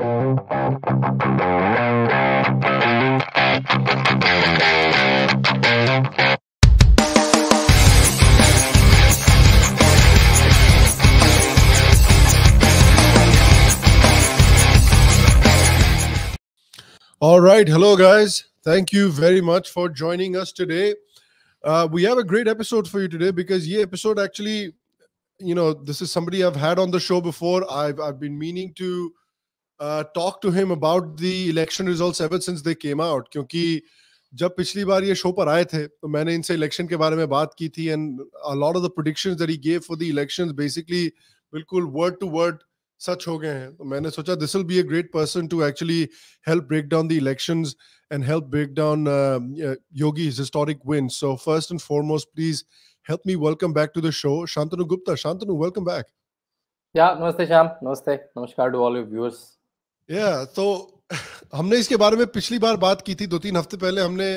All right. Hello, guys. Thank you very much for joining us today. Uh, we have a great episode for you today because yeah, episode actually, you know, this is somebody I've had on the show before. I've I've been meaning to talk to him about the election results ever since they came out क्योंकि जब पिछली बार ये show पर आए थे तो मैंने इनसे इलेक्शन के बारे में बात की थी and a lot of the predictions that he give for the elections basically बिल्कुल वर्ड टू वर्ड सच हो गए हैं तो मैंने सोचा this will be a great person to actually help break down the elections and help break down Yogi historic win so first and foremost please help me welcome back to the show Shantanu Gupta Shantanu welcome back yeah namaste Sham namaste namaskar to all you viewers yeah, तो हमने इसके बारे में पिछली बार बात की थी दो तीन हफ्ते पहले हमने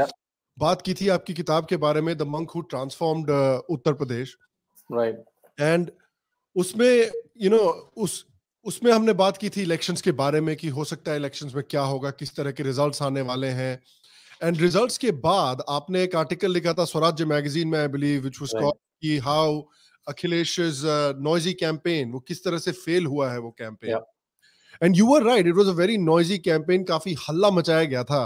yeah. बात की थी आपकी किताब के बारे में the monk who transformed Uttar Pradesh right and उसमें यू you नो know, उस उसमें हमने बात की थी इलेक्शंस के बारे में कि हो सकता है इलेक्शंस में क्या होगा किस तरह के रिजल्ट्स आने वाले हैं एंड रिजल्ट्स के बाद आपने एक आर्टिकल लिखा था स्वराज्य मैगजीन में I believe which was called कि हाउ अखिलेश नॉइजी कैंपेन वो किस तरह से फेल हुआ है वो campaign yeah. And you are right it was a very noisy campaign काफी हल्ला मचाया गया था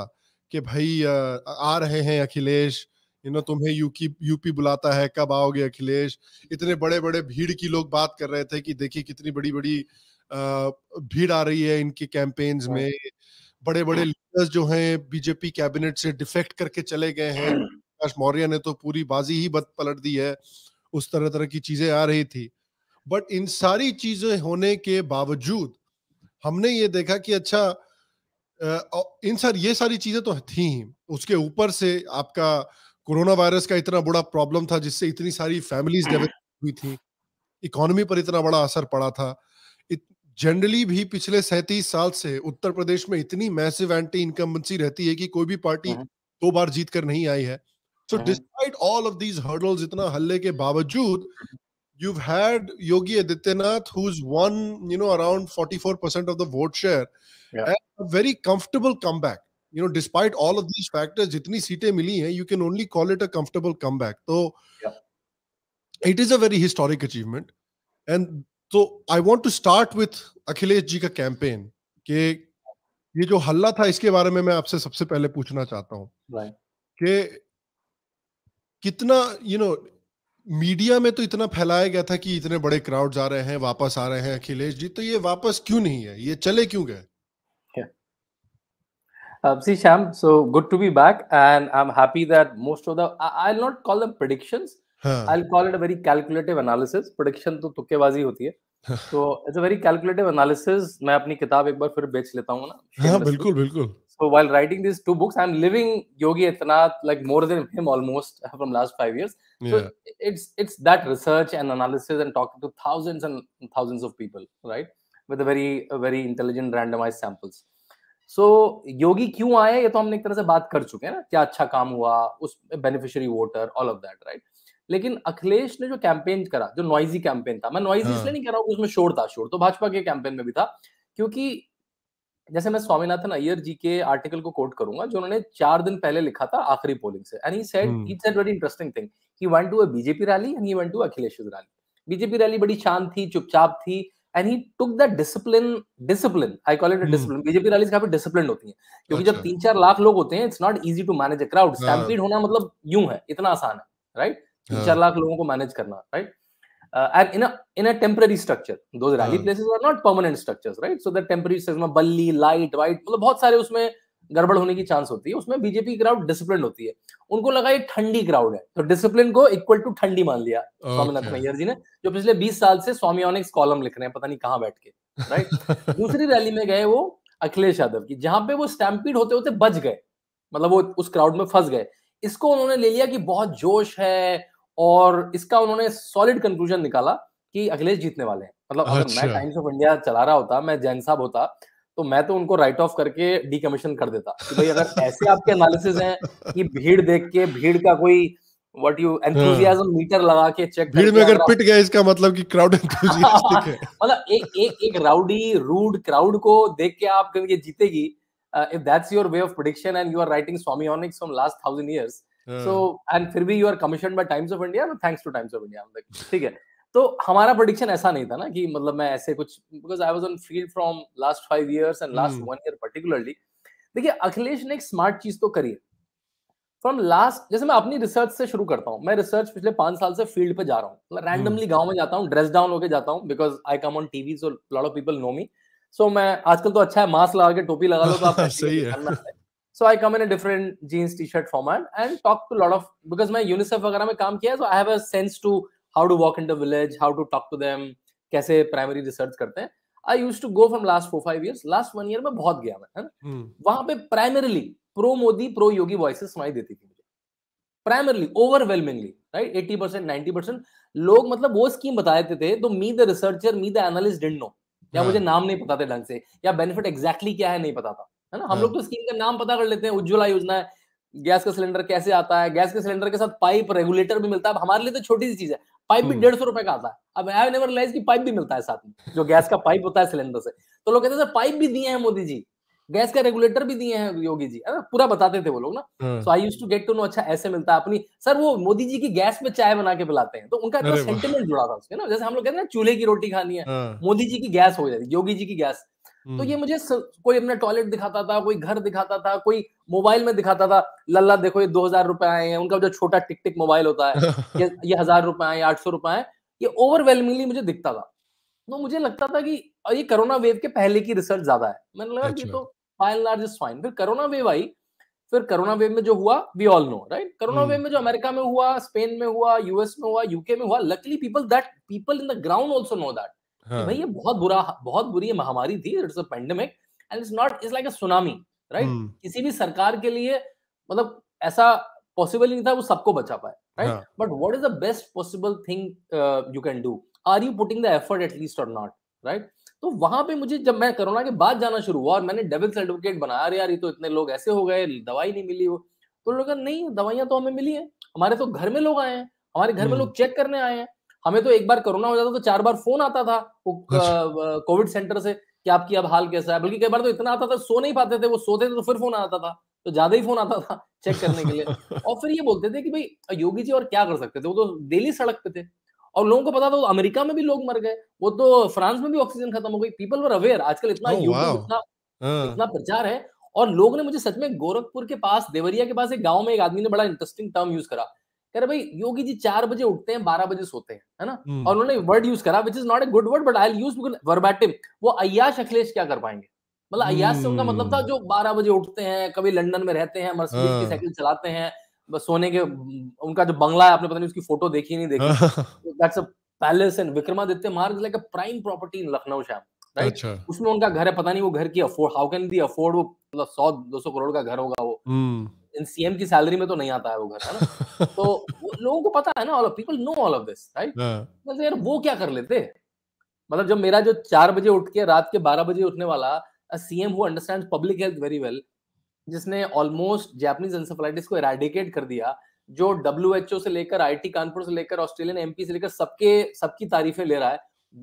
कि भाई आ रहे हैं अखिलेश यू नो तुम्हें यूकी यूपी बुलाता है कब आओगे अखिलेश इतने बड़े बड़े भीड़ की लोग बात कर रहे थे कि देखिए कितनी बड़ी बड़ी भीड़ आ रही है इनके कैंपेन्स हाँ। में बड़े बड़े लीडर्स जो हैं बीजेपी कैबिनेट से डिफेक्ट करके चले गए हैं प्रकाश मौर्य ने तो पूरी बाजी ही बद पलट दी है उस तरह तरह की चीजें आ रही थी बट इन सारी चीजें होने के बावजूद हमने ये देखा कि अच्छा इन सर ये सारी चीजें तो थी उसके ऊपर से आपका कोरोना वायरस का इतना बड़ा प्रॉब्लम था जिससे इतनी सारी फैमिलीज हम्म। हुई थी इकोनॉमी पर इतना बड़ा असर पड़ा था जनरली भी पिछले सैतीस साल से उत्तर प्रदेश में इतनी मैसिव एंटी इनकम्बेंसी रहती है कि कोई भी पार्टी हाँ। दो बार जीत कर नहीं आई है सो हाँ। Despite all of these hurdles इतना हल्ले के बावजूद हम्म। you've had Yogi Adityanath, who's won, you know, around 44% of the vote share, yeah. and a very comfortable comeback. You know, despite all of these factors, jitni seatein mili hai, you can only call it a comfortable comeback. So yeah. it is a very historic achievement. And so I want to start with Akhilesh ji ka campaign. Ke, ये जो हल्ला था इसके बारे में मैं आपसे सबसे पहले पूछना चाहता हूँ right. कि कितना you you know know, media में तो इतना फैलाया गया था कि इतने बड़े क्राउड आ रहे हैं वापस आ रहे हैं अखिलेश जी तो ये वापस क्यों नहीं है ये चले क्यों गए Uh, See, Sham, so good to be back, and I'm happy that most of the I, I'll not call them predictions. Huh. I'll call it a very calculative analysis. Prediction तो तुक्केबाजी hoti hai. so it's a very calculative analysis. मैं अपनी किताब एक बार फिर बेच लेता हूँ ना. हाँ बिल्कुल बिल्कुल. So while writing these two books, I'm living Yogi Etanath like more than him almost from last five years. Yeah. So it's it's that research and analysis and talking to thousands and thousands of people, right? With a very a very intelligent randomized samples. So so, योगी क्यों आए ये तो हमने एक तरह से बात कर चुके हैं ना क्या अच्छा काम हुआ उस beneficiary voter all of that right लेकिन अखिलेश ने जो कैंपेन करा जो नॉइजी कैंपेन था मैं नॉइजी इसलिए नहीं कह रहा हूँ उसमें शोर था शोर तो भाजपा के कैंपेन में भी था क्योंकि जैसे मैं स्वामीनाथन अयर जी के आर्टिकल को कोट करूंगा जो उन्होंने चार दिन पहले लिखा था आखिरी पोलिंग से and he said very interesting thing he went to a BJP rally and he went to Akhilesh rally BJP rally बड़ी शांत थी चुपचाप थी and he took the discipline discipline I call it discipline BJP rally काफी discipline होती है क्योंकि अच्छा. जब तीन चार लाख लोग होते हैं it's not easy to manage a crowd stampede होना मतलब यूं है इतना आसान है राइट तीन हाँ। चार लाख लोगों को मैनेज करना right uh, in a in a temporary structure those rally uh-huh. places are not permanent structures right so the temporary structures में बल्ली लाइट वाइट मतलब बहुत सारे उसमें गड़बड़ होने की चांस होती है उसमें बीजेपी क्राउड डिसिप्लिन होती है उनको लगा ये ठंडी क्राउड है तो डिसिप्लिन को इक्वल टू ठंडी मान लिया okay. स्वामीनाथन अय्यर जी ने जो पिछले 20 साल से स्वामीनिक्स कॉलम लिख रहे हैं पता नहीं कहां बैठ के राइट दूसरी रैली में गए वो अखिलेश यादव की जहां पे वो स्टैम्पीड होते होते बच गए मतलब वो उस क्राउड में फंस गए इसको उन्होंने ले लिया कि बहुत जोश है और इसका उन्होंने सॉलिड कंक्लूजन निकाला कि अखिलेश जीतने वाले हैं मतलब अगर मैं टाइम्स ऑफ इंडिया चला रहा होता मैं जैन साहब होता तो मैं तो उनको राइट ऑफ करके डिकमीशन कर देता कि भाई अगर ऐसे आपके एनालिसिस हैं कि भीड़ देख के भीड़ का कोई व्हाट यू एंथुसियाज्म मीटर लगा के चेक भीड़ में अगर पिट गया इसका मतलब कि क्राउड एंथुसियास्टिक है मतलब एक एक एक राउडी रूड क्राउड को देख के आप कहेंगे जीतेगी if that's your way of prediction and you are writing स्वामी ऑनिक्स फ्रॉम लास्ट 1000 इयर्स सो हाँ। एंड फिर भी you are commission by Times of India thanks to Times of India ठीक है तो हमारा प्रोडिक्शन ऐसा नहीं था ना कि मतलब मैं ऐसे कुछ because I was on field from last five years and last one year particularly देखिए अखिलेश ने एक स्मार्ट चीज तो करी है फ्रॉम लास्ट जैसे मैं अपनी रिसर्च से शुरू करता हूँ मैं रिसर्च पिछले पांच साल से फील्ड पे जा रहा हूँ मतलब रैंडमली हम्म। गांव में जाता हूँ ड्रेस डाउन होकर जाता हूँ because I come on TV so lot of people know me so मैं आजकल तो अच्छा है मास्क लगा के टोपी लगा लो तो आप सही है so i come in a different jeans t-shirt format and talk to a lot of because my unicef वगैरह में काम किया so i have a sense to how to walk in the village how to talk to them कैसे primary research करते हैं I used to go from last four five years last one year में बहुत गया मैं है ना वहां पे primarily pro मोदी pro योगी voices सुनाई देती थी मुझे primarily overwhelmingly right eighty percent ninety percent लोग मतलब वो स्कीम बता देते थे तो me the researcher me the analyst didn't know या मुझे नाम नहीं पता थे ढंग से या बेनिफिट एग्जैक्टली exactly क्या है नहीं पता था है ना हम हाँ। लोग तो स्कीम का नाम पता कर लेते हैं उज्ज्वला योजना है गैस का सिलेंडर कैसे आता है गैस के सिलेंडर के साथ पाइप रेगुलेटर भी मिलता है हमारे लिए तो छोटी सी चीज है पाइप भी हम्म। डेढ़ सौ रुपए का आता है अब आई नेवर रियलाइज की पाइप भी मिलता है साथ में जो गैस का पाइप होता है सिलेंडर से तो लोग कहते हैं सर पाइप भी दिए हैं मोदी जी गैस का रेगुलेटर भी दिए हैं योगी जी है ना पूरा बताते थे वो लोग ना so I use to get to know अच्छा ऐसे मिलता है अपनी सर वो मोदी जी की गैस में चाय बना के पिलाते हैं तो उनका जो सेंटिमेंट जुड़ा था उसके ना जैसे हम लोग कहते हैं चूल्हे की रोटी खानी है हाँ। मोदी जी की गैस हो जाती योगी जी की गैस तो ये हम्म। मुझे स... कोई अपना टॉयलेट दिखाता था कोई घर दिखाता था कोई मोबाइल में दिखाता था लल्ला देखो ये दो हजार रुपए आए हैं उनका जो छोटा टिक टिक मोबाइल होता है ये, ये हजार रुपए आए आठ सौ रुपए आए ये ओवरवेलमिंगली मुझे दिखता था तो मुझे लगता था कि ये कोरोना वेव के पहले की रिसर्च ज्यादा है मैंने लगा कि अच्छा। तो फाइन लार्ज फाइन फिर कोरोना वेव आई फिर कोरोना वेव में जो हुआ we all know right corona wave में जो अमेरिका में हुआ स्पेन में हुआ यूएस में हुआ यूके में हुआ luckily people that people in the ground also know that हाँ. भाई ये बहुत बुरा बहुत बुरी महामारी थी it's a pandemic and it's not it's like a tsunami right किसी भी सरकार के लिए मतलब ऐसा पॉसिबल नहीं था वो सबको बचा पाए right but what is the best possible thing you can do are you putting the effort at least or not right तो वहां पे मुझे जब मैं कोरोना के बाद जाना शुरू हुआ और मैंने डेविल्स एडवोकेट बनाया यार ये तो इतने लोग ऐसे हो गए दवाई नहीं मिली वो तो लोग नहीं दवाइयां तो हमें मिली है हमारे तो घर में लोग आए हैं हमारे घर में हम्म। लोग चेक करने आए हैं हमें तो एक बार कोरोना हो जाता तो चार बार फोन आता था अच्छा। कोविड सेंटर से कि आपकी अब हाल कैसा है बल्कि कई बार तो इतना आता था सो नहीं पाते थे वो सोते थे तो फिर फोन आता था तो ज्यादा ही फोन आता था चेक करने के लिए और फिर ये बोलते थे कि भाई योगी जी और क्या कर सकते थे वो तो डेली सड़क पे थे और लोगों को पता था अमेरिका में भी लोग मर गए वो तो फ्रांस में भी ऑक्सीजन खत्म हो गई पीपल वर अवेयर आजकल इतना oh, इतना हाँ। इतना प्रचार है और लोग ने मुझे सच में गोरखपुर के पास देवरिया के पास एक गांव में एक आदमी ने बड़ा इंटरेस्टिंग टर्म यूज करा कह रहे भाई योगी जी चार बजे उठते हैं बारह बजे सोते हैं है ना hmm. और उन्होंने वर्ड यूज करा which is not a good word but I use verbatim वो अयाश अखिलेश क्या कर पाएंगे मतलब अयाश से उनका मतलब था हम्म। जो बारह बजे उठते हैं कभी लंदन में रहते हैं मर्सिडीज uh. की साइकिल हाँ। चलाते हैं बस सोने के उनका जो बंगला है आपने पता नहीं उसकी फोटो देखी नहीं देखी that's a palace and Vikramaditya Marg like a prime property in Lucknow शाम राइट अच्छा। उसमें उनका घर है पता नहीं वो घर की afford how can be afford वो मतलब सौ दो सौ करोड़ का घर होगा वो हम्म। सीएम की सैलरी में तो नहीं आता है वो घर है ना तो लोगों को पता है ना all of people know all of this right मतलब यार वो क्या कर लेते मतलब जब मेरा जो चार बजे उठ के रात के बारह बजे उठने वाला CM who understand public health very well जिसने ऑलमोस्ट जैपनीज इंसेफेलाइटिस को इराडिकेट कर दिया जो डब्ल्यू से लेकर टी कानपुर से लेकर ऑस्ट्रेलियन एमपी से लेकर सबके सबकी तारीफें ले रहा है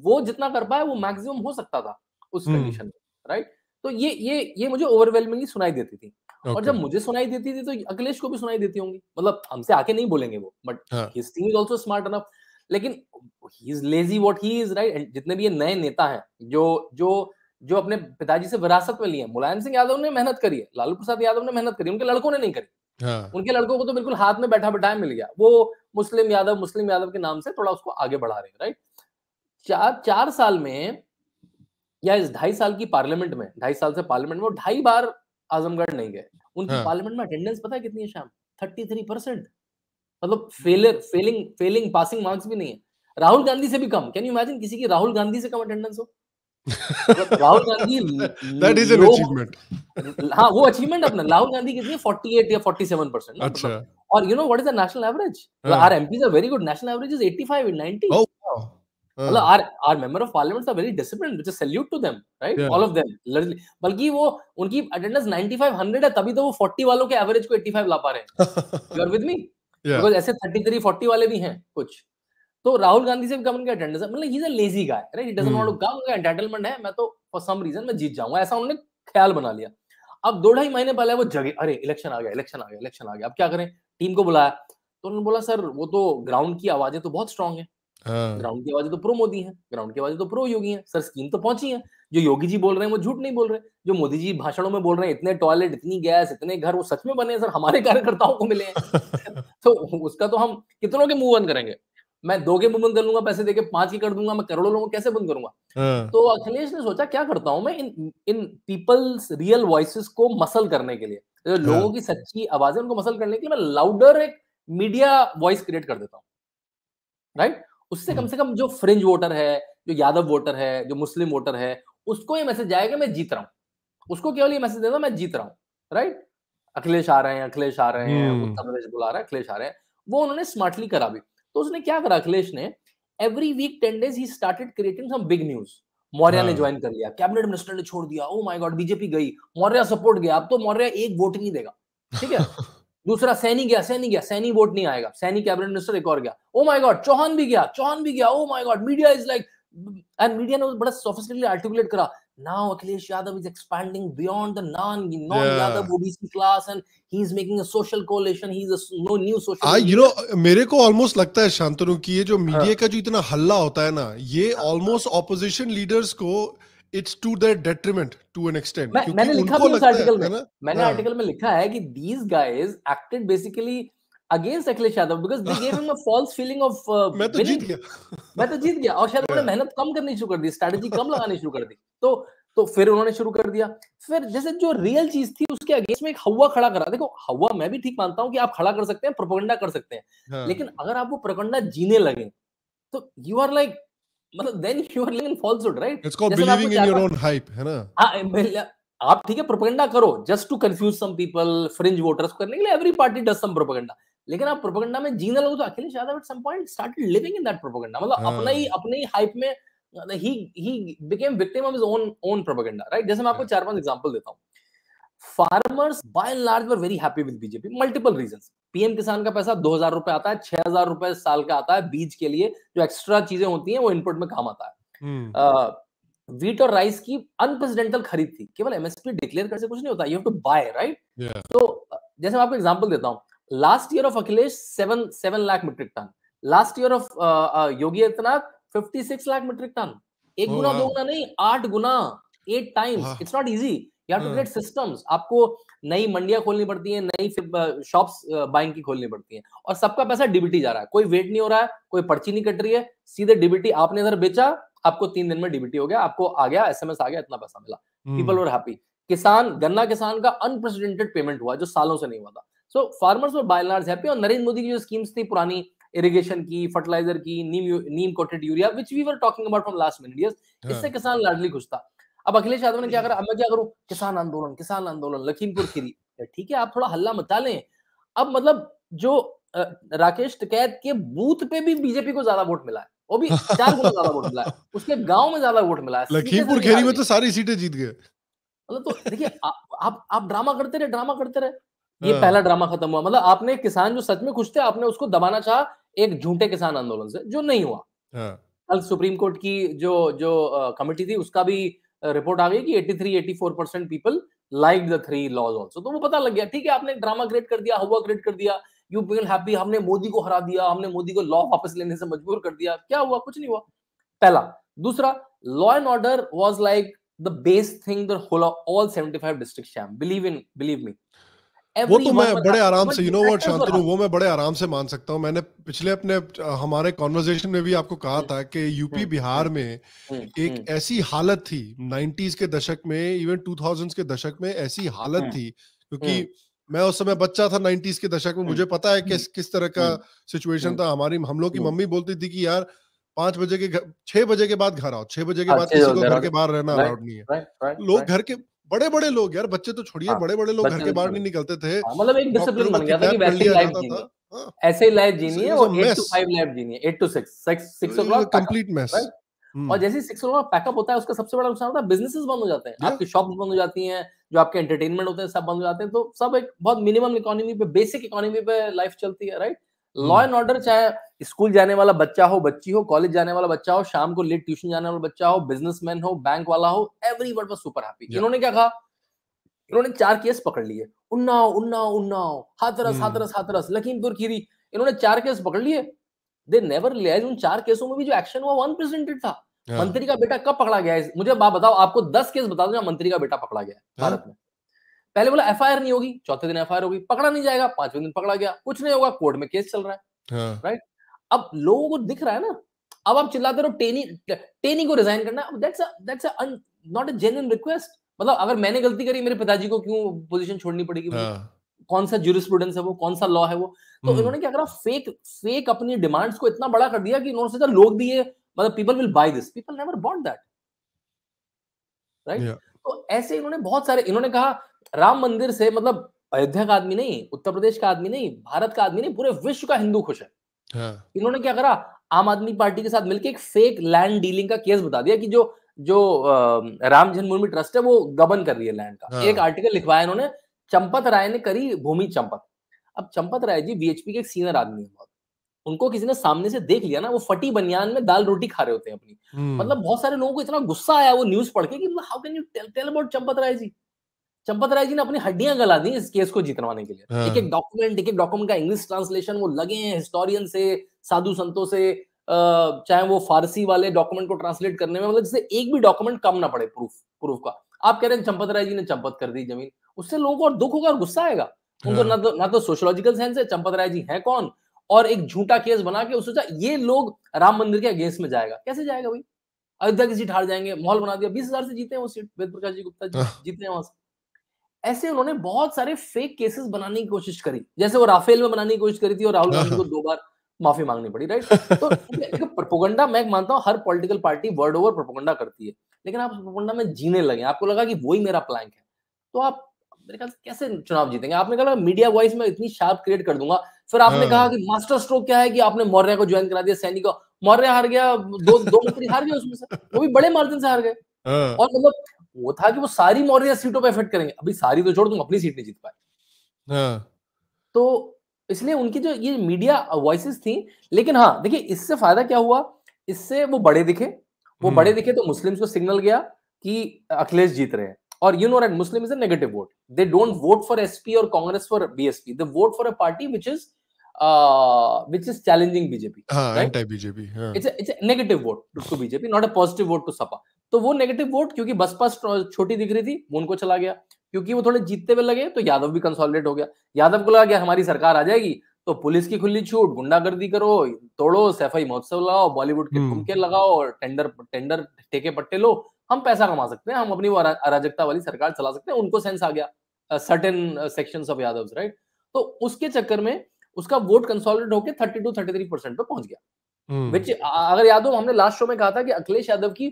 वो जितना कर पाया वो मैक्सिमम हो सकता था उस कंडीशन हम्म। में राइट तो ये ये ये मुझे ओवरवेलमिंगली सुनाई देती थी और जब मुझे सुनाई देती थी तो अखिलेश को भी सुनाई देती होंगी मतलब हमसे आके नहीं बोलेंगे वो but his is also smart enough लेकिन he is lazy what he is right जितने भी ये नए नेता हैं जो जो जो अपने पिताजी से विरासत में लिए मुलायम सिंह यादव ने मेहनत करी है लालू प्रसाद यादव ने मेहनत करी उनके लड़कों ने नहीं करी हाँ। उनके लड़कों को तो बिल्कुल हाथ में बैठा बैठा मिल गया वो मुस्लिम यादव मुस्लिम यादव के नाम से थोड़ा उसको आगे बढ़ा रहे हैं राइट चार चार साल में या इस ढाई साल की पार्लियामेंट में ढाई साल से पार्लियामेंट में ढाई बार आजमगढ़ नहीं गए उनकी हाँ. पार्लियामेंट में अटेंडेंस पता है कितनी है शाम थर्टी थ्री परसेंट मतलब हम्म। Failure failing failing passing marks भी नहीं है राहुल गांधी से भी कम कैन यू इमेजिन किसी की राहुल गांधी से कम अटेंडेंस हो मतलब Rahul Gandhi that is an achievement हां वो अचीवमेंट अपना राहुल गांधी कितनी है 48 या 47 परसेंट मतलब अच्छा और you know what is the national average are MPs are very good national average is 85 90 oh हाँ। मतलब are are member of parliament are very discipline which is salute to them right all of them बल्कि वो उनकी attendance 9500 है तभी तो वो 40 वालों के एवरेज को 85 ला पा रहे हैं you are with me because ऐसे 33 40 वाले भी हैं कुछ तो राहुल गांधी से भी कम उनके अटेंडेंस है मतलब he is a lazy guy right he doesn't want to come उनका एंटाइटलमेंट है मैं तो फॉर सम रीजन मैं जीत जाऊंगा ऐसा उन्होंने ख्याल बना लिया अब दो ढाई महीने पहले वो जगे अरे इलेक्शन आ गया इलेक्शन आ गया इलेक्शन आ गया अब क्या करें टीम को बुलाया तो उन्होंने बोला सर वो तो ग्राउंड की आवाजें तो बहुत स्ट्रांग है हाँ। ग्राउंड की आवाजें तो प्रो मोदी है ग्राउंड की आवाजें तो प्रो योगी है सर स्कीम तो पहुंची है जो योगी जी बोल रहे हैं वो झूठ नहीं बोल रहे जो मोदी जी भाषणों में बोल रहे हैं इतने टॉयलेट इतनी गैस इतने घर वो सच में बने हैं सर हमारे कार्यकर्ताओं को मिले हैं तो उसका तो हम कितनों के मुंह बंद करेंगे मैं दो के मुंह बंद कर लूंगा पैसे देके पांच की कर दूंगा मैं करोड़ों लोगों कैसे बंद करूंगा हाँ। तो अखिलेश ने सोचा क्या करता हूं मैं इन इन पीपल्स रियल वॉइस को मसल करने के लिए जो हाँ। लोगों की सच्ची आवाजें उनको मसल करने के लिए मैं लाउडर एक मीडिया वॉइस क्रिएट कर देता हूँ राइट उससे कम हम्म। से कम जो फ्रिंज वोटर है जो यादव वोटर है जो मुस्लिम वोटर है उसको ये मैसेज जाएगा मैं जीत रहा हूँ उसको केवल ये मैसेज देता मैं जीत रहा हूँ राइट अखिलेश आ रहे हैं अखिलेश आ रहे हैं हम्म। उत्तर प्रदेश बुला रहा है अखिलेश आ रहे हैं वो उन्होंने स्मार्टली करा भी तो उसने क्या करा अखिलेश ने every week ten days he started creating some big news Maurya ने ज्वाइन हाँ। कर लिया कैबिनेट मिनिस्टर ने छोड़ दिया ओ माय गॉड बीजेपी गई मौर्य सपोर्ट गया अब तो मौर्य एक वोट नहीं देगा ठीक है दूसरा सैनी गया सैनी गया सैनी वोट नहीं आएगा सैनी कैबिनेट मिनिस्टर एक और गया ओ माय गॉड चौहान भी गया चौहान भी गया oh my God media is like and media ने बड़ा सोफिस्टिकेटली आर्टिकुलेट करा now Akhilesh Yadav is expanding beyond the non non Yadav yeah. OBC class and he's making a social coalition he's a no new social I, you know मेरे को almost लगता है शांतनु कि ये जो मीडिया का जो इतना हल्ला होता है ना ये almost opposition leaders को it's to their detriment to an extent मैंने लिखा भी उस आर्टिकल में मैंने आर्टिकल हाँ। में लिखा है कि these guys acted basically against Akhilesh Yadav because they gave him a false feeling of मैं तो जीत गया मैं तो जीत गया और शायद उन्होंने मेहनत कम करनी शुरू कर दी स्ट्रेटजी कम लगानी शुरू कर दी तो तो फिर उन्होंने शुरू कर दिया फिर जैसे जो रियल चीज थी उसके अगेंस्ट में एक हवा खड़ा करा देखो हवा मैं भी ठीक मानता हूं कि आप खड़ा कर सकते हैं प्रोपोगंडा कर सकते हैं हाँ। लेकिन अगर आप वो प्रोपोगंडा जीने लगे तो यू आर लाइक मतलब then you are living falsehood right it's called believing in your own hype है ना हां आप ठीक है प्रोपेगेंडा करो just to confuse some people fringe voters करने के लिए every party does some propaganda लेकिन आप प्रोपेगेंडा में जीने लगो तो Akhilesh Yadav at some point started living in that propaganda मतलब हाँ। अपना ही अपने ही हाइप में ही ही became victim of his own own propaganda right जैसे मैं आपको हाँ। चार पांच एग्जांपल देता हूं farmers by and large were very happy with BJP multiple reasons PM Kisan का पैसा दो हजार रुपए आता है छह हजार रुपए साल का आता है बीज के लिए जो एक्स्ट्रा चीजें होती हैं वो इनपुट में काम आता है वीट हम्म। और राइस की अनप्रेसिडेंटल खरीद थी केवल एमएसपी डिक्लेयर करके कुछ नहीं होता you have to buy right तो जैसे मैं आपको एग्जांपल देता हूं last year of Akhilesh seven seven lakh metric ton last year of Yogi Adityanath fifty six lakh metric ton एक oh, गुना दो गुना नहीं आठ गुना eight times it's not easy create systems हाँ। आपको नई मंडियां खोलनी पड़ती हैं नई शॉप्स बाइंग की खोलनी पड़ती हैं और सबका पैसा डिबिटी जा रहा है कोई वेट नहीं हो रहा है कोई पर्ची नहीं कट रही है सीधे डिबिटी आपने इधर बेचा आपको तीन दिन में डिबिटी हो गया आपको आ गया एसएमएस आ गया इतना पैसा मिला पीपल वर हैप्पी किसान गन्ना किसान का अनप्रेसिडेंटेड पेमेंट हुआ जो सालों से नहीं हुआ था सो फार्मर्स और बायलार्ज हैप्पी और नरेंद्र मोदी की जो स्कीम्स थी पुरानी इरिगेशन की फर्टिलाइजर की neem neem coated urea which we were talking about from last minute इससे किसान लार्जली खुश था अब अखिलेश यादव ने क्या करा हम्म। अब मैं क्या करूं किसान आंदोलन किसान आंदोलन लखीमपुर खीरी ठीक है आप थोड़ा हल्ला मचा लें अब मतलब जो राकेश टिकैत के बूथ पे भी बीजेपी को ज्यादा वोट मिला है वो भी चार गुना ज्यादा वोट मिला है उसके गांव में ज्यादा वोट मिला है लखीमपुर खेरी में तो सारी सीटें जीत गए मतलब तो देखिए आप आप ड्रामा करते रहे ड्रामा करते रहे ये हाँ। पहला ड्रामा खत्म हुआ मतलब आपने किसान जो सच में खुश थे आपने उसको दबाना चाहा एक झूठे किसान आंदोलन से जो नहीं हुआ हाँ। कल सुप्रीम कोर्ट की जो जो कमेटी थी उसका भी रिपोर्ट आ गई कि 83 84 percent people like the three laws also तो वो पता लग गया ठीक है आपने ड्रामा क्रिएट कर दिया हवा क्रिएट कर दिया यू फील हैप्पी हमने मोदी को हरा दिया हमने मोदी को लॉ वापस लेने से मजबूर कर दिया क्या हुआ कुछ नहीं हुआ पहला दूसरा law and order was like the best thing all seventy five district believe in believe me वो तो मैं बड़े आराम से यू नो व्हाट शांतनु वो मैं बड़े आराम से मान सकता हूँ मैंने पिछले अपने हमारे कॉन्वर्जेशन में भी आपको कहा था कि यूपी हम्म, बिहार में हम्म, हम्म, एक ऐसी हालत थी 90s के दशक में इवन 2000s के दशक में ऐसी हालत थी क्योंकि मैं उस समय बच्चा था 90s के दशक में मुझे पता है किस किस तरह का सिचुएशन था हमारी हम लोग की मम्मी बोलती थी कि यार पांच बजे के छह बजे के बाद घर आओ छह बजे के हाँ, बाद किसी को घर के बाहर रहना अलाउड नहीं है लोग घर के बड़े बड़े लोग यार बच्चे तो छोड़िए हाँ, बड़े बड़े लोग घर तो के बाहर नहीं निकलते थे हाँ, मतलब एक डिसिप्लिन बन गया था कि वैसे लाइफ जीनी ऐसे लाइफ जीनी है और 8 टू 5 लाइफ जीनी है 8 to 6 6 o'clock complete hmm. Mess और जैसे सिक्स ओ पैकअप होता है उसका सबसे बड़ा नुकसान होता है बिजनेसेस बंद हो जाते हैं आपकी शॉप्स बंद हो जाती हैं जो आपके एंटरटेनमेंट होते हैं सब बंद हो जाते हैं तो सब एक बहुत मिनिमम इकोनॉमी पे बेसिक इकोनॉमी पे लाइफ चलती है राइट लॉ एंड ऑर्डर चाहे स्कूल जाने वाला बच्चा हो बच्ची हो कॉलेज जाने वाला बच्चा हो शाम को लेट ट्यूशन जाने वाला बच्चा हो बिजनेसमैन हो बैंक वाला हो every word was super happy इन्होंने क्या कहा इन्होंने चार केस पकड़ लिए उन्नाओ उन्नाओ उन्नाओ हाथरस hmm. हाथरस हाथरस लखीमपुर खीरी इन्होंने चार केस पकड़ लिए दे नेवर लेज उन चार केसों में भी जो एक्शन हुआ वन प्रेजेंटेड था हाँ। मंत्री का बेटा कब पकड़ा गया है मुझे बाप बताओ आपको दस केस बता दो मंत्री का बेटा पकड़ा गया है हाँ। भारत में पहले बोला एफ नहीं होगी चौथे दिन एफ होगी पकड़ा नहीं जाएगा पांचवें दिन पकड़ा गया कुछ नहीं होगा कोर्ट में केस चल रहा है राइट हाँ। अब लोगों को दिख रहा है ना अब आप चिल्लाते रहो टेनी टेनी को रिजाइन करना that's not a genuine request मतलब अगर मैंने गलती करी मेरे पिताजी को क्यों पोजीशन छोड़नी पड़ेगी हाँ। कौन सा जूरिस्प्रूडेंस है वो कौन सा लॉ है वो तो हम्म। इन्होंने क्या करा फेक फेक अपनी डिमांड्स को इतना बड़ा कर दिया कि इन्होंने सोचा लोग भी ये मतलब people will buy this people never bought that right तो ऐसे इन्होंने बहुत सारे इन्होंने कहा राम मंदिर से मतलब अयोध्या का आदमी नहीं उत्तर प्रदेश का आदमी नहीं भारत का आदमी नहीं पूरे विश्व का हिंदू खुश है हाँ। इन्होंने क्या करा आम आदमी पार्टी के साथ मिलकर एक फेक लैंड डीलिंग का केस बता दिया कि जो जो राम जन्मभूमि ट्रस्ट है वो गबन कर रही है लैंड का हाँ। एक आर्टिकल लिखवाया इन्होंने चंपत राय ने करी भूमि चंपत अब चंपत राय जी बीएचपी के एक सीनियर आदमी है बहुत उनको किसी ने सामने से देख लिया ना वो फटी बनियान में दाल रोटी खा रहे होते हैं अपनी हम्म। मतलब बहुत सारे लोगों को इतना गुस्सा आया वो न्यूज पढ़ के कि how can you tell tell about Champat Rai ji Champat Rai ji ने अपनी हड्डियां गला दी इस केस को जीतवाने के लिए हाँ। एक एक डॉक्यूमेंट एक एक डॉक्यूमेंट का इंग्लिश ट्रांसलेशन वो लगे हैं हिस्टोरियन से साधु संतों से चाहे वो फारसी वाले डॉक्यूमेंट को ट्रांसलेट करने में मतलब जिससे एक भी डॉक्यूमेंट कम ना पड़े प्रूफ प्रूफ का आप कह रहे हैं चंपत राय जी ने चंपत कर दी जमीन उससे लोगों को और दुख होगा और गुस्सा आएगा हाँ। उनको ना तो ना तो सोशोलॉजिकल सेंस है चंपत राय जी है कौन और एक झूठा केस बना के सोचा ये लोग राम मंदिर के अगेंस्ट में जाएगा कैसे जाएगा भाई अयोध्या की सीट हार जाएंगे माहौल बना दिया बीस हजार से जीते हैं वो सीट वेद प्रकाश जी गुप्ता जी हाँ। जीते हैं वहां से ऐसे उन्होंने बहुत सारे फेक केसेस बनाने की कोशिश करी जैसे वो राफेल में बनाने की कोशिश करी थी और राहुल गांधी को दो बार माफी मांगनी पड़ी राइट तो प्रपोगंडा मैं मानता हूँ हर political party world over propaganda करती है लेकिन आप प्रपोगंडा में जीने लगे आपको लगा कि वही मेरा प्लैंक है तो आप मेरे ख्याल कैसे चुनाव जीतेंगे आपने कहा मीडिया वॉइस में इतनी शार्प क्रिएट कर दूंगा फिर आपने हाँ। कहा कि मास्टर स्ट्रोक क्या है कि आपने मौर्य को ज्वाइन करा दिया सैनिक को मौर्य हार गया दो दो मंत्री हार गए उसमें से वो भी बड़े मार्जिन से हार गए हाँ। और मतलब वो था कि वो सारी मौर्य सीटों पर इफेक्ट करेंगे अभी सारी तो छोड़ तुम अपनी सीट नहीं जीत पाए हाँ। तो इसलिए उनकी जो ये मीडिया वॉइस थी लेकिन हाँ देखिए इससे फायदा क्या हुआ इससे वो बड़े दिखे वो बड़े हम्म। दिखे तो मुस्लिम्स को सिग्नल गया कि अखिलेश जीत रहे हैं और you know right Muslim is a negative vote they don't vote for SP और Congress for BSP they vote for a party which is which is challenging BJP Uh, right? Anti-BJP. Yeah. हाँ। it's a it's a negative vote to BJP, not तो वो negative vote क्योंकि बसपा छोटी दिख रही थी वो उनको चला गया क्योंकि वो थोड़े जीतते हुए लगे तो यादव भी कंसोलिडेट हो गया यादव को लगा गया हमारी सरकार आ जाएगी तो पुलिस की खुली छूट गुंडागर्दी करो तोड़ो सैफाई महोत्सव लगाओ बॉलीवुड के टुमके हम्म। लगाओ और टेंडर टेंडर ठेके पट्टे लो हम पैसा कमा सकते हैं हम अपनी वो अराजकता वाली सरकार चला सकते हैं उनको सेंस आ गया certain section of Yadav right तो उसके चक्कर में उसका वोट कंसोलिडेट होकर thirty two thirty three percent पर पहुंच गया विच हम्म। अगर याद हो हमने लास्ट शो में कहा था कि अखिलेश यादव की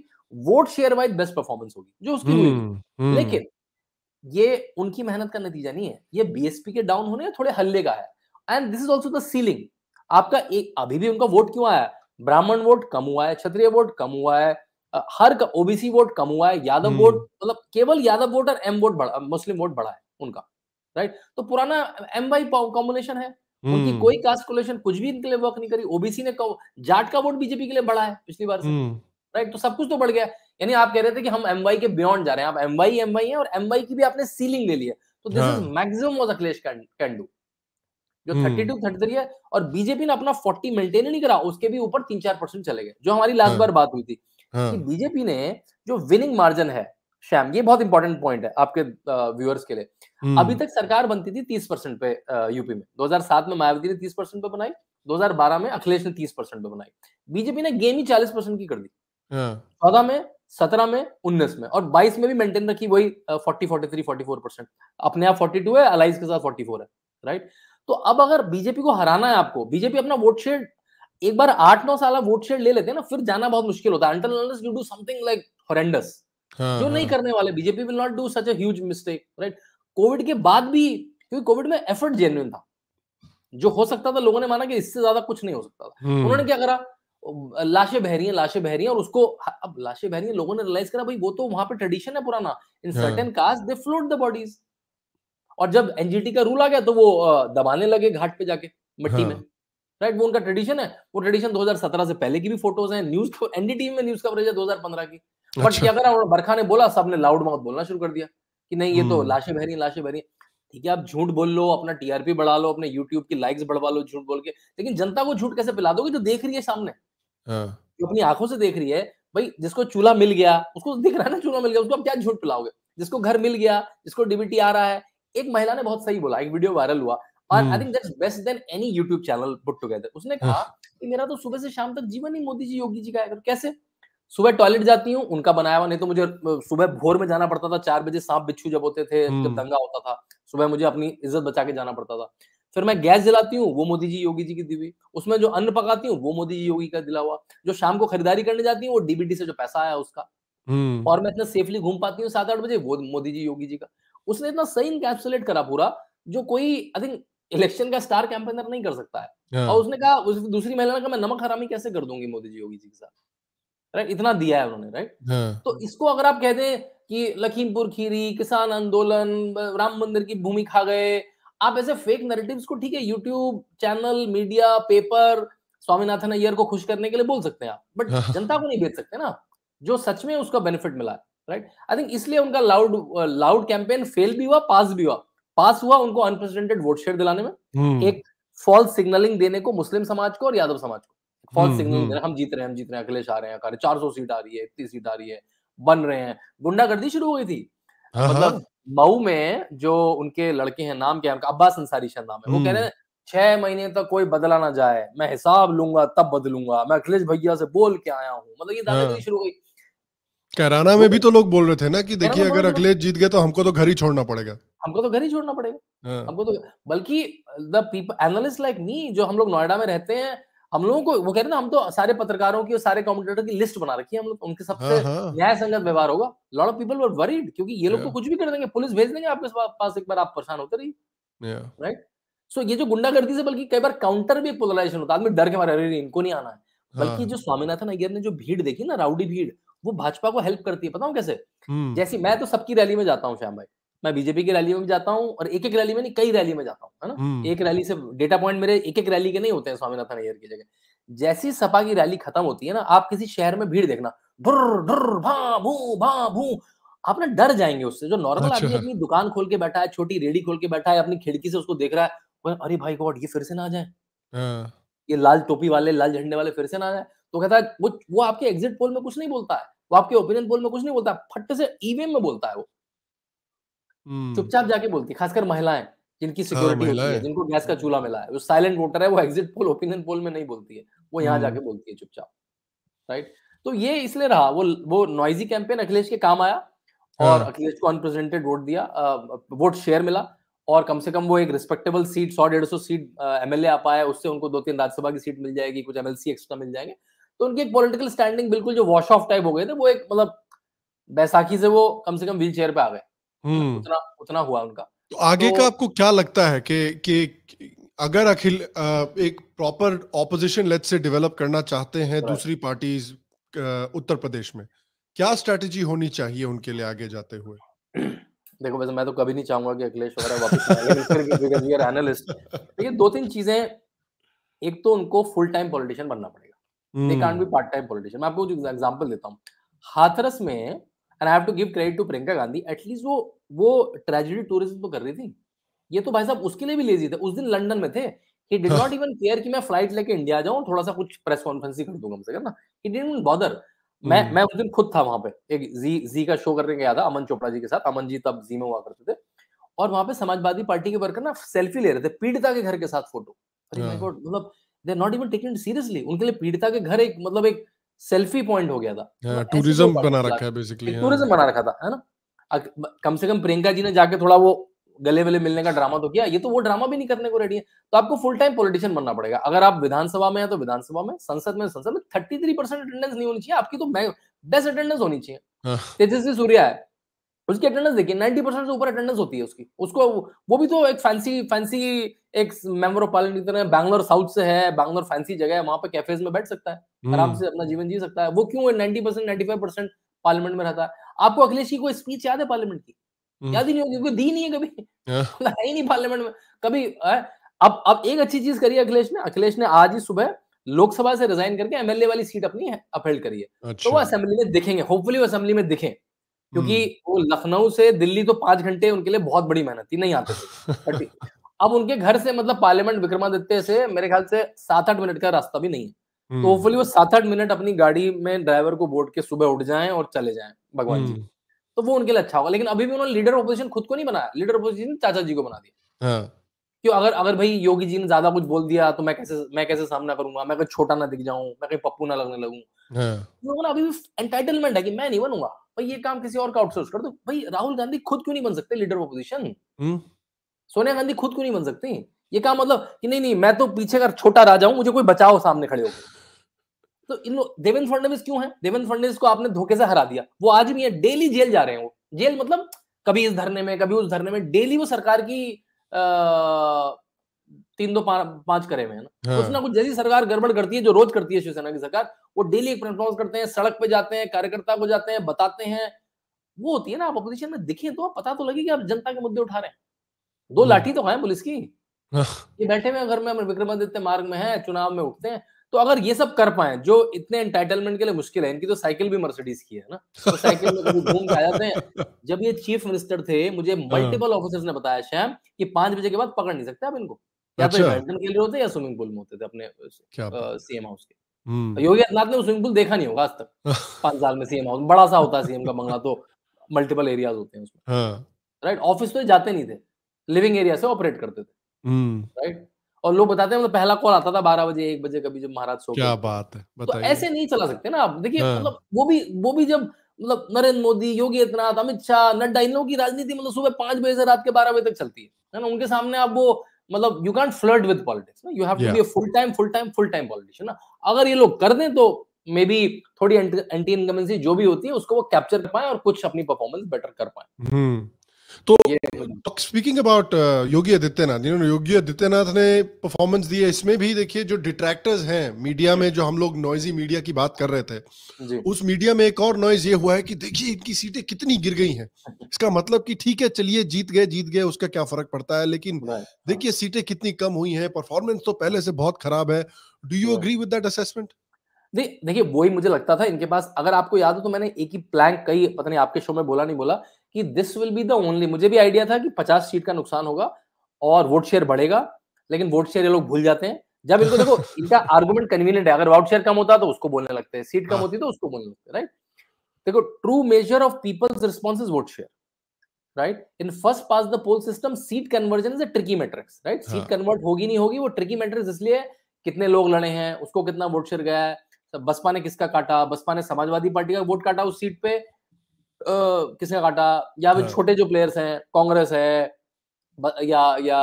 vote share wise best performance होगी जो उसकी हुई हम्म, हम्म। लेकिन ये उनकी मेहनत का नतीजा नहीं है ये बीएसपी के डाउन होने थोड़े हल्ले का है and this is also the ceiling आपका एक अभी भी उनका वोट क्यों आया ब्राह्मण वोट कम हुआ है क्षत्रिय वोट कम हुआ है हर ओबीसी वोट कम हुआ है यादव वोट मतलब केवल यादव वोट और एम वोट बढ़ा मुस्लिम वोट बढ़ा है उनका राइट तो पुराना एम वाई कॉम्बिनेशन है उनकी हम्म। कोई कास्ट कोलेशन कुछ भी इनके लिए वर्क नहीं करी ओबीसी ने जाट का वोट बीजेपी के लिए बढ़ा है पिछली बार से राइट हम्म। तो सब कुछ तो बढ़ गया यानी आप कह रहे थे कि हम एम के बियॉन्ड जा रहे हैं आप एम एमवाई एमवाई हैं और एम की भी आपने सीलिंग ले ली है तो this is maximum was Akhilesh can do जो थर्टी टू थर्टी थ्री है और बीजेपी ने अपना फोर्टी मेंटेन नहीं करा उसके भी ऊपर तीन चार परसेंट चले गए जो हमारी लास्ट हाँ। बार बात हुई थी हाँ। कि बीजेपी ने जो विनिंग मार्जिन है श्याम ये बहुत इंपॉर्टेंट पॉइंट है आपके व्यूअर्स uh, के लिए अभी हम्म। तक सरकार बनती थी तीस परसेंट पे यूपी में 2007 में मायावती ने तीस परसेंट पे बनाई 2012 में अखिलेश ने तीस परसेंट पे बनाई बीजेपी ने गेम ही चालीस परसेंट की कर दी हाँ। चौदह में सत्रह में उन्नीस में और बाईस में भी मेंटेन रखी वही forty forty three forty four percent अपने आप फोर्टी टू है अलाइज के साथ फोर्टी फोर है राइट तो अब अगर बीजेपी को हराना है आपको बीजेपी अपना वोट शेयर एक बार आठ नौ साल वोट शेयर ले लेते हैं ना फिर जाना बहुत मुश्किल होता है you do something like horrendous जो नहीं हाँ। करने वाले BJP will not do such a huge mistake right Covid के बाद भी क्योंकि कोविड में एफर्ट जेन्युन था जो हो सकता था लोगों ने माना कि इससे ज्यादा कुछ नहीं हो सकता था हम्म। उन्होंने क्या करा लाशें बह रही हैं लाशें बह रही हैं और उसको अब लाशें बह रही हैं लोगों ने रियलाइज करा भाई वो तो वहां पे ट्रेडिशन है पुराना in certain caste they float the bodies और जब एनजीटी का रूल आ गया तो वो दबाने लगे घाट पे जाके मिट्टी हाँ। में राइट वो उनका ट्रेडिशन है वो ट्रेडिशन 2017 से पहले की भी फोटोज हैं न्यूज एनडीटीवी में न्यूज कवरेज है 2015 की बट अच्छा। क्या करा बरखा ने बोला सबने लाउड माउथ बोलना शुरू कर दिया कि नहीं ये तो हम्म। लाशें बह रही लाशें बह रही ठीक है आप झूठ बोल लो अपना टीआरपी बढ़ा लो अपने यूट्यूब की लाइक्स बढ़वा लो झूठ बोल के लेकिन जनता को झूठ कैसे पिला दोगे जो देख रही है सामने हाँ। जो अपनी आंखों से देख रही है भाई जिसको चूल्हा मिल गया उसको तो दिख रहा है ना चूल्हा मिल गया उसको आप क्या झूठ पिलाओगे जिसको घर मिल गया जिसको डीबीटी आ रहा है एक महिला ने बहुत सही बोला एक वीडियो वायरल हुआ और I think that's best than any YouTube channel put together उसने कहा हाँ। कि मेरा तो सुबह से शाम तक जीवन ही मोदी जी योगी जी का है तो कैसे सुबह टॉयलेट जाती हूँ उनका बनाया हुआ नहीं तो मुझे सुबह भोर में जाना पड़ता था चार बजे सांप बिच्छू जब होते थे जब हम्म। दंगा होता था सुबह मुझे अपनी इज्जत बचा के जाना पड़ता था फिर मैं गैस जलाती हूँ वो मोदी जी योगी जी की दी हुई उसमें जो अन्न पकाती हूँ वो मोदी जी योगी का दिला हुआ जो शाम को खरीदारी करने जाती हूँ वो डीबीटी से जो पैसा आया उसका हम्म। और मैं इतना सेफली घूम पाती हूँ सात आठ बजे वो मोदी जी योगी जी का उसने इतना सही इनकैप्सुलेट करा पूरा जो कोई आई थिंक इलेक्शन का स्टार कैंपेनर नहीं कर सकता है हाँ। और उसने कहा उस दूसरी महिला ने कहा मैं नमक हरामी कैसे कर दूंगी मोदी जी योगी जी के साथ राइट इतना दिया है उन्होंने राइट हाँ। तो इसको अगर आप कह दें कि लखीमपुर खीरी किसान आंदोलन राम मंदिर की भूमि खा गए आप ऐसे फेक नरेटिव्स को ठीक है YouTube channel media paper Swaminathan Aiyar को खुश करने के लिए बोल सकते हैं आप बट हाँ। जनता को नहीं भेज सकते ना जो सच में उसका बेनिफिट मिला है राइट आई थिंक इसलिए उनका लाउड लाउड कैंपेन फेल भी हुआ पास भी हुआ पास हुआ उनको अनप्रेसिडेंटेड वोट शेयर दिलाने में हम्म। एक फॉल्स सिग्नलिंग देने को मुस्लिम समाज को और यादव समाज को फॉल्स सिग्नल दे रहे हम जीत रहे हैं हम जीत रहे हैं अखिलेश आ रहे हैं चार सौ सीट आ रही है इतनी सीट आ रही है बन रहे हैं गुंडागर्दी शुरू हो गई थी हाँ, हाँ। मतलब मऊ में जो उनके लड़के हैं नाम क्या है अब्बास अंसारी शाह नाम है वो कह रहे हम्म। हैं छह महीने तक कोई बदला ना जाए मैं हिसाब लूंगा तब बदलूंगा मैं अखिलेश भैया से बोल के आया हूँ मतलब ये हाँ। दादागिरी शुरू हो गई कैराना में भी तो लोग बोल रहे थे ना कि देखिए अगर अखिलेश जीत गए तो हमको तो घर ही छोड़ना पड़ेगा हमको तो घर ही छोड़ना पड़ेगा हमको तो बल्कि the people analyst like me जो हम लोग नोएडा में रहते हैं हम लोगों को वो कह रहे ना हम तो सारे पत्रकारों की और सारे कमेंटेटर की लिस्ट बना रखी है हम लोग उनके हाँ, सबसे हाँ। न्याय संगत व्यवहार होगा lot of people were worried क्योंकि ये लोग तो कुछ भी कर देंगे पुलिस भेज देंगे आपके पास एक बार आप परेशान होते रहिए राइट सो ये जो गुंडागर्दी से बल्कि कई बार काउंटर भी पोलराइजेशन होता आदमी डर के मारे अरे इनको नहीं आना है हाँ। बल्कि जो स्वामीनाथन अय्यर ने जो भीड़ देखी ना राउडी भीड़ वो भाजपा को हेल्प करती है पता हूँ कैसे हम्म। जैसे मैं तो सबकी रैली में जाता हूँ श्याम भाई मैं बीजेपी की रैली में जाता हूँ और एक एक रैली में नहीं कई रैली में जाता हूँ है ना हम्म। एक रैली से डेटा पॉइंट मेरे एक एक रैली के नहीं होते हैं स्वामीनाथन अयर की जगह जैसी सपा की रैली खत्म होती है ना आप किसी शहर में भीड़ देखना भुर भुर भा भू भा भू आप ना डर जाएंगे उससे जो नॉर्मल अच्छा। आदमी अपनी दुकान खोल के बैठा है छोटी रेडी खोल के बैठा है अपनी खिड़की से उसको देख रहा है अरे भाई गॉड ये फिर से ना आ जाए हाँ। ये लाल टोपी वाले लाल झंडे वाले फिर से ना आ जाए तो कहता है वो वो आपके एग्जिट पोल में कुछ नहीं बोलता है वो आपके ओपिनियन पोल में कुछ नहीं बोलता है फट से ईवीएम e में बोलता है वो हम्म। चुपचाप जाके बोलती खासकर महिलाएं जिनकी सिक्योरिटी हाँ, होती है जिनको गैस का चूल्हा मिला है वो साइलेंट वोटर है वो एग्जिट पोल ओपिनियन पोल में नहीं बोलती है वो यहाँ हम्म। जाके बोलती है चुपचाप राइट तो ये इसलिए रहा वो वो नॉइजी कैंपेन अखिलेश के काम आया और हाँ। अखिलेश को अनप्रेजेंटेड वोट दिया वोट शेयर मिला और कम से कम वो एक रिस्पेक्टेबल सीट सौ डेढ़ सौ सीट एमएलए आ पाया उससे उनको दो तीन राज्यसभा की सीट मिल जाएगी कुछ एमएलसी एक्स्ट्रा मिल जाएंगे तो उनकी एक पॉलिटिकल स्टैंडिंग बिल्कुल जो वॉश ऑफ टाइप हो गए थे वो एक मतलब बैसाखी से वो कम से कम व्हील चेयर पे आ गए हम्म। उतना उतना हुआ उनका तो आगे तो, का आपको क्या लगता है कि कि अगर अखिल एक प्रॉपर ऑपोजिशन लेट से डेवलप करना चाहते हैं दूसरी पार्टीज उत्तर प्रदेश में क्या स्ट्रेटेजी होनी चाहिए उनके लिए आगे जाते हुए देखो वैसे मैं तो कभी नहीं चाहूंगा कि अखिलेश वगैरह वापस एनालिस्ट देखिए तो दो तीन चीजें एक तो उनको फुल टाइम पॉलिटिशियन बनना पड़ेगा they can't be part time politician मैं आपको एग्जांपल देता हूं हाथरस में and I have to give credit to Priyanka Gandhi at least वो वो ट्रेजिडी टूरिज्म तो कर रही थी ये तो भाई साहब उसके लिए भी लेजी थे उस दिन लंदन में थे he did not even care कि मैं फ्लाइट लेके इंडिया जाऊं थोड़ा सा कुछ प्रेस कॉन्फ्रेंस ही कर दूंगा कम से कम ना ही डिडंट इवन बॉदर मैं हम्म। मैं उस दिन खुद था वहां पे एक जी जी का शो करने गया था अमन चोपड़ा जी के साथ अमन जी तब जी में हुआ करते थे और वहां पे समाजवादी पार्टी के वर्कर ना सेल्फी ले रहे थे पीड़िता के घर के साथ फोटो हाँ। मतलब they are not even taking it seriously उनके लिए पीड़िता के घर एक मतलब एक सेल्फी पॉइंट हो गया था टूरिज्म हाँ, मतलब बना रखा है बेसिकली टूरिज्म हाँ। बना रखा था है ना कम से कम प्रियंका जी ने जाके थोड़ा वो गले वले मिलने का ड्रामा तो किया ये तो वो ड्रामा भी नहीं करने को रेडी है तो आपको फुल टाइम पॉलिटिशियन बनना पड़ेगा अगर आप विधानसभा में है तो विधानसभा में संसद में संसद में थर्टी थ्री परसेंट अटेंडेंस नहीं होनी चाहिए आपकी तो बेस्ट अटेंडेंस होनी चाहिए हाँ। तेजस्वी सूर्या है उसकी अटेंडेंस देखिए नाइनटी परसेंट से ऊपर अटेंडेंस होती है उसकी उसको वो भी तो एक फैंसी फैंसी एक मेंबर ऑफ पार्लियामेंट की तरह बैंगलोर साउथ से है बैंगलोर फैंसी जगह है वहां पर कैफेज में बैठ सकता है आराम हम्म। से अपना जीवन जी सकता है वो क्यों ninety percent ninety five percent parliament में रहता है आपको अखिलेश की कोई स्पीच याद है पार्लियामेंट की हम्म। याद ही नहीं होगी क्योंकि दी नहीं है कभी हाँ। है ही नहीं पार्लियामेंट में कभी अब अब एक अच्छी चीज करी अखिलेश ने अखिलेश ने आज ही सुबह लोकसभा से रिजाइन करके एमएलए वाली सीट अपनी अपहेल्ड करी है तो अच्छा। वो असेंबली में दिखेंगे होपफुली वो असेंबली में दिखें क्योंकि हम्म। वो लखनऊ से दिल्ली तो पांच घंटे उनके लिए बहुत बड़ी मेहनत थी नहीं आते थे अब उनके घर से मतलब पार्लियामेंट विक्रमादित्य से मेरे ख्याल से सात आठ मिनट का रास्ता भी नहीं है तो होपफुली हम्म। वो सात आठ मिनट अपनी गाड़ी में ड्राइवर को बोर्ड के सुबह उठ जाए और चले जाए भगवान जी हम्म। तो वो उनके लिए अच्छा होगा लेकिन अभी भी उन्होंने लीडर ऑपोजिशन खुद को नहीं बनाया लीडर ऑपोजिशन चाचा जी को बना दिया हाँ। क्यों अगर अगर भाई योगी जी ने ज्यादा कुछ बोल दिया तो मैं कैसे मैं कैसे सामना करूंगा मैं कहीं छोटा ना दिख जाऊं मैं कहीं पप्पू ना लगने लगू लोगों हाँ। अभी भी एंटाइटलमेंट है कि मैं नहीं बनूंगा भाई ये काम किसी और का आउटसोर्स कर दो भाई राहुल गांधी खुद क्यों नहीं बन सकते leader of opposition Sonia Gandhi खुद क्यों नहीं बन सकती ये काम मतलब कि नहीं नहीं मैं तो पीछे अगर छोटा राजा हूं मुझे कोई बचाओ सामने खड़े होकर तो इन लोग देवेंद्र फडणवीस क्यों है देवेंद्र फडणवीस को आपने धोखे से हरा दिया वो आज भी है डेली जेल जा रहे हैं वो जेल मतलब कभी इस धरने में कभी उस धरने में डेली वो सरकार की तीन दो पांच करे हुए हैं ना हाँ। कुछ ना कुछ जैसी सरकार गड़बड़ करती है जो रोज करती है शिवसेना की सरकार वो डेली एक प्रेस करते हैं सड़क पे जाते हैं कार्यकर्ता को जाते हैं बताते हैं वो होती है ना आप अपोजिशन में दिखे तो पता तो लगे कि आप जनता के मुद्दे उठा रहे हैं दो हम्म। लाठी तो खाए पुलिस की हाँ। ये बैठे हुए घर में विक्रमादित्य मार्ग में है चुनाव में उठते हैं तो अगर ये सब कर पाए जो इतने एंटाइटलमेंट के लिए मुश्किल है इनकी तो साइकिल भी मर्सिडीज की है ना तो साइकिल में कभी घूम के आ जाते हैं जब ये चीफ मिनिस्टर थे मुझे मल्टीपल हाँ। ऑफिसर्स ने बताया शाम कि पांच बजे के बाद पकड़ नहीं सकते आप इनको या तो बैडमिंटन खेल रहे होते या स्विमिंग पूल में होते थे अपने सीएम हाउस के हम्म। तो योगी आदित्यनाथ ने स्विमिंग पूल देखा नहीं होगा आज तक पांच साल में सीएम हाउस बड़ा सा होता है सीएम का बंगला तो मल्टीपल एरियाज होते हैं उसमें राइट हाँ। ऑफिस तो जाते नहीं थे लिविंग एरिया से ऑपरेट करते थे राइट हम्म। और लोग बताते हैं मतलब पहला कॉल आता था बारह बजे एक बजे कभी जब महाराज सो क्या बात है तो ऐसे नहीं चला सकते ना आप देखिए हाँ। मतलब वो भी वो भी जब मतलब नरेंद्र मोदी योगी आदित्यनाथ अमित शाह नड्डा इन लोगों की राजनीति मतलब सुबह पांच बजे से रात के बारह बजे तक चलती है ना उनके सामने आप वो मतलब you can't flirt with politics ना you have to be full time full time full time politician ना अगर ये लोग कर दें तो मे बी थोड़ी एंटी इनकमेंसी जो भी होती है उसको वो कैप्चर कर पाए और कुछ अपनी परफॉर्मेंस बेटर कर पाए हम्म। तो स्पीकिंग अबाउट योगी आदित्यनाथ जिन्होंने योगी आदित्यनाथ ने परफॉर्मेंस दी है इसमें भी देखिए जो डिट्रैक्टर्स हैं मीडिया में जो हम लोग नॉइजी मीडिया की बात कर रहे थे उस मीडिया में एक और नॉइज ये हुआ है कि देखिए इनकी सीटें कितनी गिर गई हैं इसका मतलब कि ठीक है चलिए जीत गए जीत गए उसका क्या फर्क पड़ता है लेकिन हाँ। देखिए सीटें कितनी कम हुई हैं परफॉर्मेंस तो पहले से बहुत खराब है do you agree with that assessment देखिए वही मुझे लगता था इनके पास अगर आपको याद हो तो मैंने एक ही प्लैंक कई पता नहीं आपके शो में बोला नहीं बोला कि this will be the only मुझे भी आइडिया था कि पचास सीट का नुकसान होगा और वोट शेयर बढ़ेगा लेकिन वोट शेयर ये लोग भूल जाते हैं जब इनको देखो इनका आर्गुमेंट कन्वीनियंट है अगर वोट शेयर कम होता तो उसको बोलने लगते हैं सीट कम हाँ। होती तो उसको बोलने लगते राइट देखो true measure of people's response is vote share right in first past the poll system seat conversion is a tricky matrix right seat convert होगी नहीं होगी वो ट्रिकी मैट्रिक्स इसलिए कितने लोग लड़े हैं उसको कितना वोट शेयर गया है बसपा ने किसका काटा बसपा ने समाजवादी पार्टी का वोट काटा उस सीट पे किसने काटा या फिर हाँ। छोटे जो प्लेयर्स हैं कांग्रेस है या या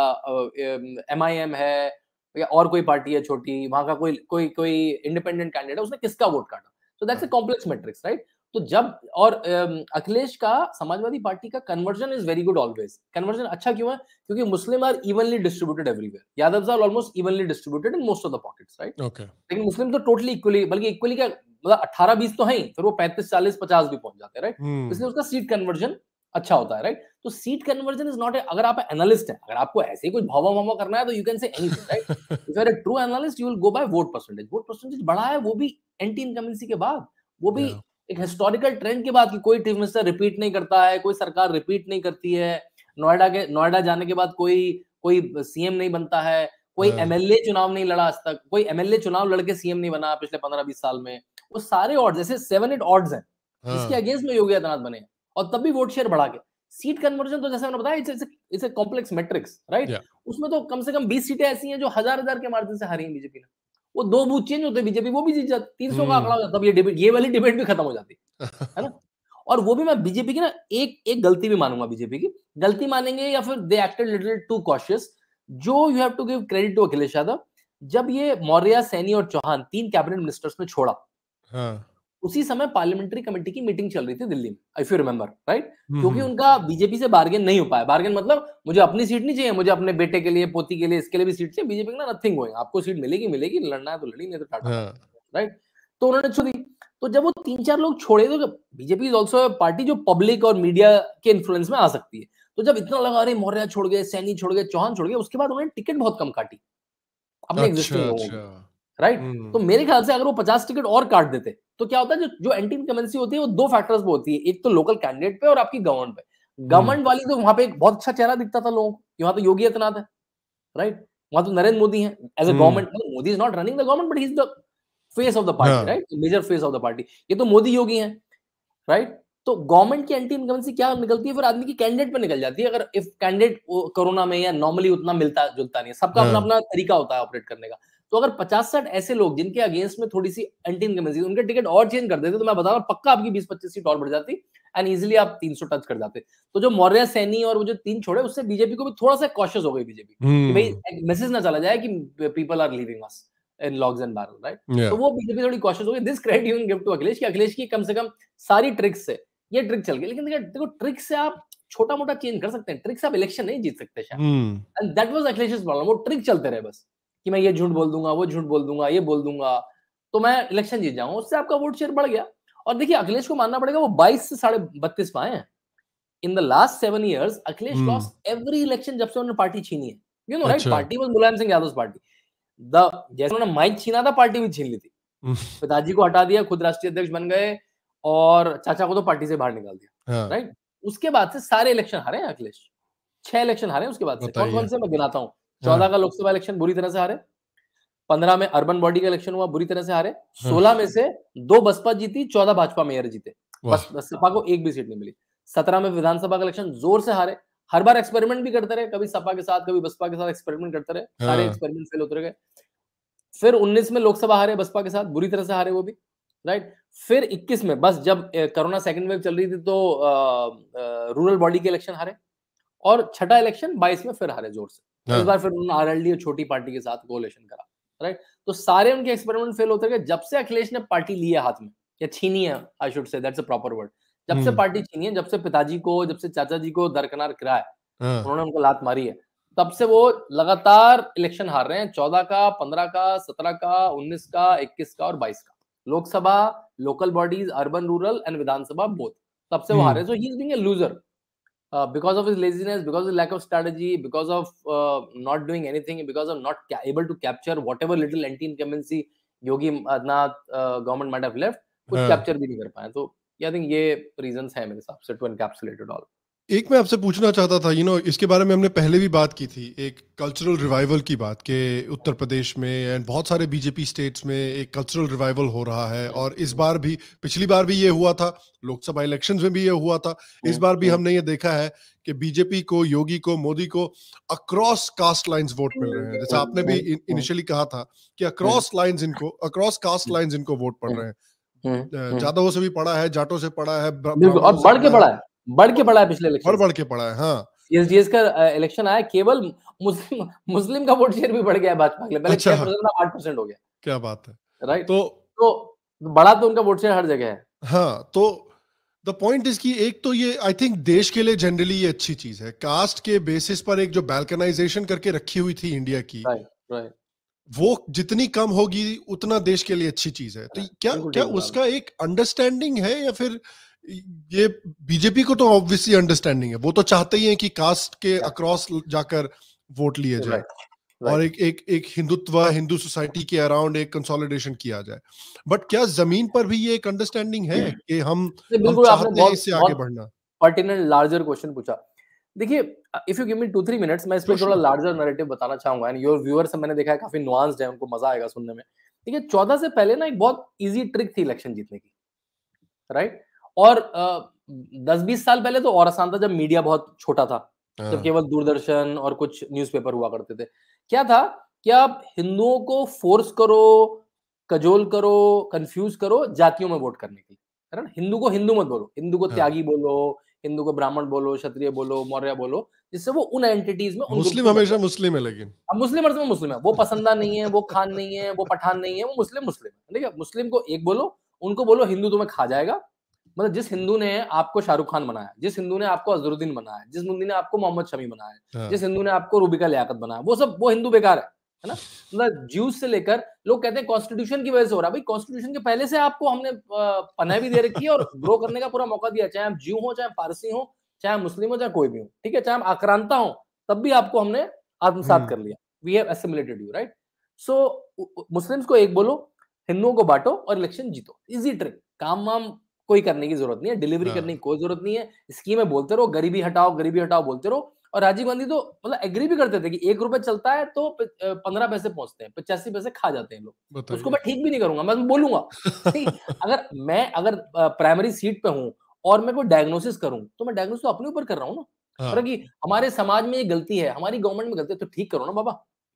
एम आई एम है या और कोई पार्टी है छोटी वहां का कोई कोई कोई इंडिपेंडेंट कैंडिडेट है उसने किसका वोट काटा so that's a complex matrix right तो जब और अखिलेश का समाजवादी पार्टी का conversion is very good always conversion अच्छा क्यों है क्योंकि Muslim are evenly distributed everywhere Yadav are almost evenly distributed in most of the pockets right लेकिन मुस्लिम तो टोटली इक्वली बल्कि इक्वली क्या मतलब अठारह बीस तो है ही फिर वो पैंतीस चालीस पचास भी पहुंच जाते हैं राइट हम्म। इसलिए उसका सीट कन्वर्जन अच्छा होता है राइट तो सीट कन्वर्जन इज नॉट अगर आप एनालिस्ट हैं अगर आपको ऐसे ही कुछ भावा भावा करना है तो you can say anything right if you are a true analyst you will go by vote percentage vote percentage बढ़ा है वो भी एंटी इनकमेंसी के बाद वो भी yeah. एक हिस्टोरिकल ट्रेंड की बात की कोई चीफ मिनिस्टर रिपीट नहीं करता है कोई सरकार रिपीट नहीं करती है नोएडा के नोएडा जाने के बाद कोई कोई सीएम नहीं बनता है कोई एमएलए हाँ। चुनाव नहीं लड़ा आज तक कोई एमएलए चुनाव लड़के सीएम नहीं बना पिछले पंद्रह बीस साल में वो सारे ऑर्ड जैसे सेवन एट ऑर्ड्स हैं हाँ। इसके अगेंस्ट में योगी आदित्यनाथ बने और तब भी वोट शेयर बढ़ा के सीट कन्वर्जन तो जैसे मैंने बताया it's it's complex matrix right उसमें तो कम से कम बीस सीटें ऐसी हैं जो हजार हजार के मार्जिन से हारी हैं बीजेपी ने वो दो बूथ चेंज होते बीजेपी वो भी जीत जाती तीन सौ का आंकड़ा हो जाता ये डिबेट ये वाली डिबेट भी खत्म हो जाती है ना और वो भी मैं बीजेपी की ना एक एक गलती भी मानूंगा बीजेपी की गलती मानेंगे या फिर they acted little too cautious जो you have to give credit to Akhilesh Yadav जब ये मौर्य सैनी और चौहान तीन कैबिनेट मिनिस्टर्स में छोड़ा हाँ. उसी समय पार्लियामेंट्री कमेटी की मीटिंग चल रही थी दिल्ली में इफ यू रिमेम्बर राइट क्योंकि हम्म। उनका बीजेपी से बार्गेन नहीं हो पाया बार्गेन मतलब मुझे अपनी सीट नहीं चाहिए मुझे अपने बेटे के लिए पोती के लिए इसके लिए भी सीट चाहिए बीजेपी ना नथिंग हो आपको सीट मिलेगी मिलेगी लड़ना है तो लड़ी नहीं तो टाटा राइट हाँ। तो उन्होंने छोड़ी तो जब वो तीन चार लोग छोड़े तो बीजेपी इज ऑल्सो पार्टी जो पब्लिक और मीडिया के इन्फ्लुएंस में आ सकती है तो जब इतना लगा अरे मौर्य छोड़ गए सैनी छोड़ गए चौहान छोड़ गए उसके बाद उन्होंने टिकट बहुत कम काटी अपने एग्जिस्टिंग अच्छा, लोगों राइट अच्छा। हम्म। तो मेरे ख्याल से अगर वो पचास टिकट और काट देते तो क्या होता है जो जो एंटी इनकमेंसी होती है वो दो फैक्टर्स पे होती है एक तो लोकल कैंडिडेट पे और आपकी गवर्नमेंट पे गवर्नमेंट हम्म। वाली तो वहां पे एक बहुत अच्छा चेहरा दिखता था लोगों को वहां तो योगी आदित्यनाथ है राइट वहां तो नरेंद्र मोदी है as a government Modi is not running the government but is the face of the party right major face of the party ये तो मोदी योगी है राइट right? तो गवर्नमेंट की एंटी इनकमेंसी क्या निकलती है फिर आदमी की कैंडिडेट पर निकल जाती है अगर इफ कैंडिडेट कोरोना में या नॉर्मली उतना मिलता जुलता नहीं है सबका हाँ। अपना अपना तरीका होता है ऑपरेट करने का तो अगर पचास साठ ऐसे लोग जिनके अगेंस्ट में थोड़ी सी एंटी इनकमेंसी उनके टिकट और चेंज कर देते तो मैं बता रहा पक्का आपकी बीस पच्चीस सीट और बढ़ जाती एंड इजिली आप तीन सौ टच कर जाते तो जो मौर्य सैनी और वो जो तीन छोड़े उससे बीजेपी को भी थोड़ा सा कॉशियस हो गई बीजेपी hmm. हम्म। भाई मैसेज ना चला जाए कि people are leaving us in logs and barrel right तो वो बीजेपी थोड़ी कॉशियस हो गई this credit you'll gift to Akhilesh कि अखिलेश की कम से कम सारी ट्रिक्स से ये ट्रिक चल गई लेकिन देखिए देखो ट्रिक से आप छोटा मोटा चेंज कर सकते हैं ट्रिक से आप इलेक्शन नहीं जीत सकते शायद and that was Akhilesh problem वो ट्रिक चलते रहे बस कि मैं ये झूठ बोल दूंगा वो झूठ बोल दूंगा ये बोल दूंगा तो मैं इलेक्शन जीत जाऊंगा उससे आपका वोट शेयर बढ़ गया और देखिए अखिलेश को मानना पड़ेगा वो बाईस से साढ़े बत्तीस पाए हैं in the last seven years Akhilesh loss every election जब से उन्होंने पार्टी छीनी है you know right party was Mulayam Singh Yadav party the जैसे उन्होंने माइक छीना था पार्टी भी छीन ली थी हम्म। पिताजी को हटा दिया खुद राष्ट्रीय अध्यक्ष बन गए और चाचा को तो पार्टी से बाहर निकाल दिया राइट हाँ। उसके बाद से सारे इलेक्शन हारे हैं अखिलेश छह इलेक्शन हारे हैं उसके बाद से कौन कौन से मैं गिनाता हूँ चौदह हाँ। का लोकसभा इलेक्शन बुरी तरह से हारे पंद्रह में अर्बन बॉडी का इलेक्शन हुआ बुरी तरह से हारे हाँ। सोलह में से दो बसपा जीती चौदह भाजपा मेयर जीते सपा को एक भी सीट नहीं मिली सत्रह में विधानसभा का इलेक्शन जोर से हारे हर बार एक्सपेरिमेंट भी करते रहे कभी सपा के साथ कभी बसपा के साथ एक्सपेरिमेंट करते रहे हाँ। सारे एक्सपेरिमेंट फेल होते गए फिर उन्नीस में लोकसभा हारे बसपा के साथ बुरी तरह से हारे वो भी राइट फिर 21 में बस जब कोरोना सेकंड वेव चल रही थी तो रूरल बॉडी के इलेक्शन हारे और छठा इलेक्शन 22 में फिर हारे जोर से हाँ। इस बार फिर उन्होंने आरएलडी और छोटी पार्टी के साथ कोलेशन करा राइट तो सारे उनके एक्सपेरिमेंट फेल होते गए जब से अखिलेश ने पार्टी ली है हाथ में या छीनी है I should say that's a proper word जब से हम्म। पार्टी छीनी है जब से पिताजी को जब से चाचा जी को दरकनार करा है हाँ। उन्होंने उनको लात मारी है तब से वो लगातार इलेक्शन हार रहे हैं चौदह का पंद्रह का सत्रह का उन्नीस का इक्कीस का और बाईस का Lok Sabha local bodies urban rural and Vidhan Sabha both तब से वो हार रहे so he is being a loser uh, because of his laziness, because of lack of strategy, because of uh, not doing anything, because of not ca- able to capture whatever little anti-incumbency Yogi Adityanath government might have left कुछ capture भी नहीं कर पाए तो I think ये reasons है मेरे हिसाब से टू एनकैप्सुलेट इट ऑल एक मैं आपसे पूछना चाहता था यू नो इसके बारे में हमने पहले भी बात की थी एक कल्चरल रिवाइवल की बात के उत्तर प्रदेश में एंड बहुत सारे बीजेपी स्टेट्स में एक कल्चरल रिवाइवल हो रहा है और इस बार भी पिछली बार भी ये हुआ था लोकसभा इलेक्शन में भी ये हुआ था इस बार भी हमने ये देखा है कि बीजेपी को योगी को मोदी को अक्रॉस कास्ट लाइंस वोट मिल रहे हैं जैसे आपने भी इनिशियली कहा था कि अक्रॉस हम्म। लाइंस इनको अक्रॉस कास्ट लाइंस इनको वोट पड़ रहे हैं हम्म, हम्म, जादवों से भी पड़ा है जाटों से पड़ा है और बढ़ के पड़ा है बढ़ के पड़ा है पिछले इलेक्शन और बढ़ के पड़ा है हाँ सीएसडीएस का इलेक्शन आया केवल मुस्लिम मुस्लिम का वोट शेयर भी बढ़ गया भाजपा के लिए पहले अच्छा। छह परसेंट था आठ परसेंट हो गया क्या बात है राइट तो तो बड़ा तो उनका वोट शेयर हर जगह है हाँ तो द पॉइंट इज कि एक तो ये आई थिंक देश के लिए जनरली ये अच्छी चीज है कास्ट के बेसिस पर एक जो बैल्कनाइजेशन करके रखी हुई थी इंडिया की right, right. वो जितनी कम होगी उतना देश के लिए अच्छी चीज है तो हाँ, क्या क्या उसका एक अंडरस्टैंडिंग है या फिर ये बीजेपी को तो ऑब्वियसली अंडरस्टैंडिंग है वो तो चाहते ही हैं कि कास्ट के अक्रॉस जाकर वोट लिए जाए right. Right. और एक एक एक हिंदुत्व हिंदू सोसाइटी के अराउंड एक कंसोलिडेशन किया जाए बट क्या जमीन पर भी ये एक अंडरस्टैंडिंग है yeah. Hmm. कि हम, हम चाहते हैं इससे आगे बढ़ना पर्टिनेंट लार्जर क्वेश्चन पूछा देखिए if you give me two three minutes मैं इस थोड़ा लार्जर नरेटिव बताना चाहूंगा एंड योर व्यूअर्स से मैंने देखा है काफी नुआंस है उनको मजा आएगा सुनने में देखिए चौदह से पहले ना एक बहुत इजी ट्रिक थी इलेक्शन जीतने की राइट right? और दस बीस साल पहले तो और आसान था जब मीडिया बहुत छोटा था हाँ। जब केवल दूरदर्शन और कुछ न्यूज़पेपर हुआ करते थे क्या था कि आप हिंदुओं को फोर्स करो कजोल करो कंफ्यूज करो जातियों में वोट करने के लिए है ना हिंदू को हिंदू मत बोलो हिंदू को हाँ। त्यागी बोलो हिंदू को ब्राह्मण बोलो क्षत्रिय बोलो मौर्य बोलो जिससे वो उन एंटिटीज में मुस्लिम हमेशा मुस्लिम है लेकिन अब मुस्लिम अर्थ में मुस्लिम है वो पसंदा नहीं है वो खान नहीं है वो पठान नहीं है वो मुस्लिम मुस्लिम है ठीक है मुस्लिम को एक बोलो उनको बोलो हिंदू तुम्हें खा जाएगा मतलब जिस हिंदू ने आपको शाहरुख खान बनाया जिस हिंदू ने आपको अजरुद्दीन बनाया जिस हिंदू ने आपको मोहम्मद शमी बनाया हाँ। जिस हिंदू ने आपको रूबिका लियाकत बनाया वो सब वो हिंदू बेकार है है ना मतलब ज्यूस से लेकर लोग कहते हैं कॉन्स्टिट्यूशन की वजह से हो रहा है भाई कॉन्स्टिट्यूशन के पहले से आपको हमने पनाह भी दे रखी है और ग्रो करने का पूरा मौका दिया चाहे आप ज्यू हो चाहे पारसी हो चाहे मुस्लिम हो चाहे कोई भी हो ठीक है चाहे हम आक्रांता हो तब भी आपको हमने आत्मसात हम्म। कर लिया we have assimilated you right so Muslims को एक बोलो हिंदुओं को बांटो और इलेक्शन जीतो इजी ट्रिक काम वाम कोई करने की जरूरत नहीं है डिलीवरी हाँ। करने की कोई जरूरत नहीं है स्कीमें बोलते रहो गरीबी हटाओ गरीबी हटाओ बोलते रहो और राजीव गांधी तो मतलब एग्री भी करते थे कि एक रुपए चलता है तो पंद्रह पैसे पहुंचते हैं पचासी पैसे खा जाते हैं लोग उसको मैं ठीक भी नहीं करूंगा मैं बोलूंगा अगर मैं अगर प्राइमरी सीट पे हूँ और मैं कोई डायग्नोसिस करूँ तो मैं डायग्नोसिस तो अपने ऊपर कर रहा हूँ ना हाँ। मतलब कि हमारे समाज में ये गलती है हमारी गवर्नमेंट में गलती है तो ठीक करो ना बाबा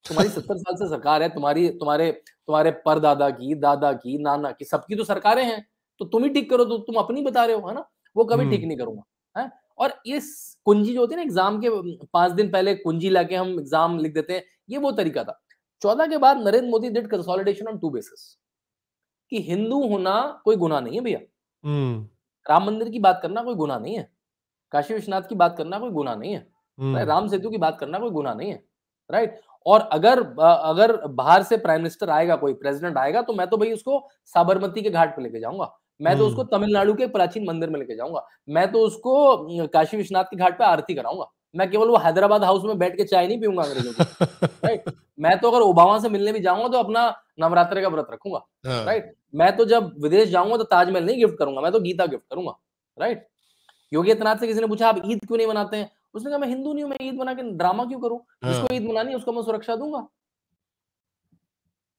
तुम्हारी सत्तर साल से सरकार है तुम्हारी तुम्हारे तुम्हारे परदादा की दादा की नाना की सबकी तो सरकारें हैं तो तुम ही ठीक करो तो तुम अपनी बता रहे हो है ना वो कभी हम्म। ठीक नहीं करूंगा है और ये कुंजी जो होती है ना एग्जाम के पांच दिन पहले कुंजी लाके हम एग्जाम लिख देते हैं ये वो तरीका था चौदह के बाद Narendra Modi did consolidation on two basis कि हिंदू होना कोई गुना नहीं है भैया हम्म। राम मंदिर की बात करना कोई गुना नहीं है काशी विश्वनाथ की बात करना कोई गुना नहीं है हम्म। राम सेतु की बात करना कोई गुना नहीं है राइट और अगर अगर बाहर से प्राइम मिनिस्टर आएगा कोई प्रेसिडेंट आएगा तो मैं तो भाई उसको साबरमती के घाट पर लेके जाऊंगा मैं तो उसको हम्म। तमिलनाडु के प्राचीन मंदिर में लेके जाऊंगा मैं तो उसको काशी विश्वनाथ के घाट पे आरती कराऊंगा मैं केवल वो हैदराबाद हाउस में बैठ के चाय नहीं पीऊंगा अंग्रेजों को राइट मैं तो अगर ओबामा से मिलने भी जाऊंगा तो अपना नवरात्र का व्रत रखूंगा राइट हाँ। मैं तो जब विदेश जाऊंगा तो ताजमहल नहीं गिफ्ट करूंगा मैं तो गीता गिफ्ट करूंगा राइट योगी आदित्यनाथ से किसी ने पूछा आप ईद क्यों नहीं मनाते हैं उसने कहा मैं हिंदू नहीं हूं मैं ईद मना के ड्रामा क्यों करूं हाँ। जिसको ईद मनानी उसको मैं सुरक्षा दूंगा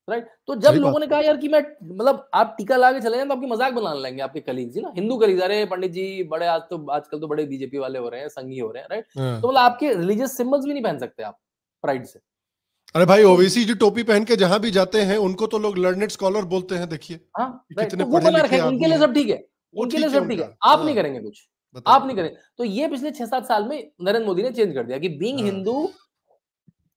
राइट तो जब लोगों ने कहा यार कि मैं मतलब आप टीका ला के चले जाए तो आपकी मजाक बनाने लगेंगे आपके कलीग जी ना हिंदू कलीग अरे पंडित जी बड़े आज तो आजकल तो बड़े बीजेपी वाले हो रहे हैं संघी हो रहे हैं राइट हाँ। तो मतलब आपके रिलीजियस सिंबल्स भी नहीं पहन सकते आप प्राइड से अरे भाई ओवीसी जो टोपी पहन के जहां भी जाते हैं उनको तो लोग लर्नेड स्कॉलर बोलते हैं देखिए हाँ, कितने तो पढ़े लिखे उनके लिए सब ठीक है उनके लिए सब ठीक है आप नहीं हाँ। करेंगे कुछ आप नहीं करेंगे तो ये पिछले छह सात साल में नरेंद्र मोदी ने चेंज कर दिया कि बींग हिंदू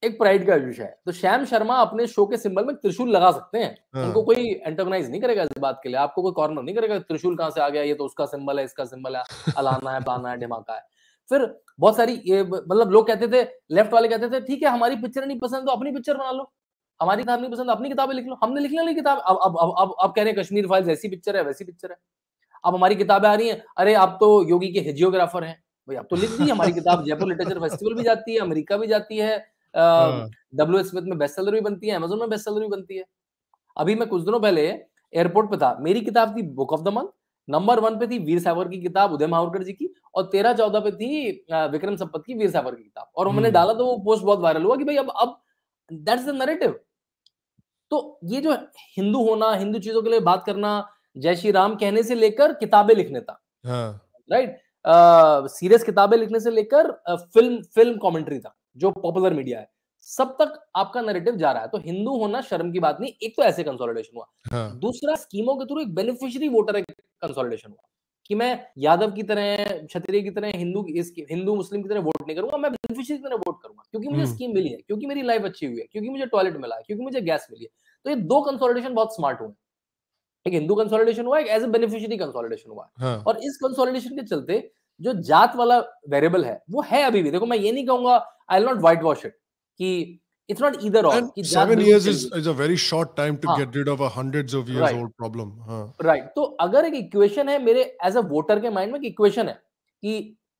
एक प्राइड का विषय है तो श्याम शर्मा अपने शो के सिंबल में त्रिशूल लगा सकते हैं हाँ। उनको कोई एंटरप्राइज नहीं करेगा इस बात के लिए आपको कोई कॉर्नर नहीं करेगा त्रिशूल कहाँ से आ गया ये तो उसका सिंबल है इसका सिंबल है अलाना है पाना है धमाका है फिर बहुत सारी ये मतलब लोग कहते थे लेफ्ट वाले कहते थे ठीक है हमारी पिक्चर नहीं पसंद तो अपनी पिक्चर बना लो हमारी किताब नहीं पसंद अपनी किताबें लिख लो हमने लिख ली किताब अब अब अब अब अब कह रहे हैं कश्मीर फाइल्स ऐसी पिक्चर है वैसी पिक्चर है अब हमारी किताबें आ रही हैं अरे आप तो योगी के हिजियोग्राफर हैं भाई आप तो लिख दी हमारी किताब जयपुर लिटरेचर फेस्टिवल भी जाती है अमेरिका भी जाती है डब्ल्यू स्मिथ हाँ। में बेस्ट सेलर भी बनती है अमेजोन में बेस्ट सेलर भी बनती है अभी मैं कुछ दिनों पहले एयरपोर्ट पे था मेरी किताब थी book of the month number one पे थी वीर सावर की किताब उदय महावरकर जी की और तेरह चौदह पे थी विक्रम संपत की वीर सावर की किताब और उन्होंने हम्म। डाला तो वो पोस्ट बहुत वायरल हुआ कि भाई अब अब दैट्स द नरेटिव तो ये जो हिंदू होना हिंदू चीजों के लिए बात करना जय श्री राम कहने से लेकर किताबें लिखने तक राइट हाँ। सीरियस किताबें लिखने से लेकर फिल्म फिल्म कॉमेंट्री तक जो पॉपुलर मीडिया है सब तक आपका नैरेटिव जा रहा है तो हिंदू होना शर्म की बात नहीं एक तो ऐसे कंसोलिडेशन हुआ हाँ. दूसरा स्कीमों के थ्रू एक बेनिफिशियरी वोटर एक कंसोलिडेशन हुआ कि मैं यादव की तरह क्षत्रिय की तरह हिंदू हिंदू मुस्लिम की तरह वोट नहीं करूंगा मैं बेनिफिशियरी की तरह वोट करूंगा क्योंकि मुझे स्कीम हम्म। मिली है क्योंकि मेरी लाइफ अच्छी हुई है क्योंकि मुझे टॉयलेट मिला है क्योंकि मुझे गैस मिली है तो ये दो कंसोलिडेशन बहुत स्मार्ट हुए एक हिंदू कंसोलिडेशन हुआ एक एज ए बेनिफिशियरी कंसोलिडेशन हुआ हाँ। और इस कंसोलिडेशन के चलते जो जात वाला वेरिएबल है वो है अभी भी देखो मैं ये नहीं कहूंगा I not white wash it कि इट्स नॉट इधर ऑफ कि seven years is is a very short time to get rid of a hundreds of years old problem हां राइट तो अगर एक इक्वेशन है मेरे एज अ वोटर के mind में कि इक्वेशन है कि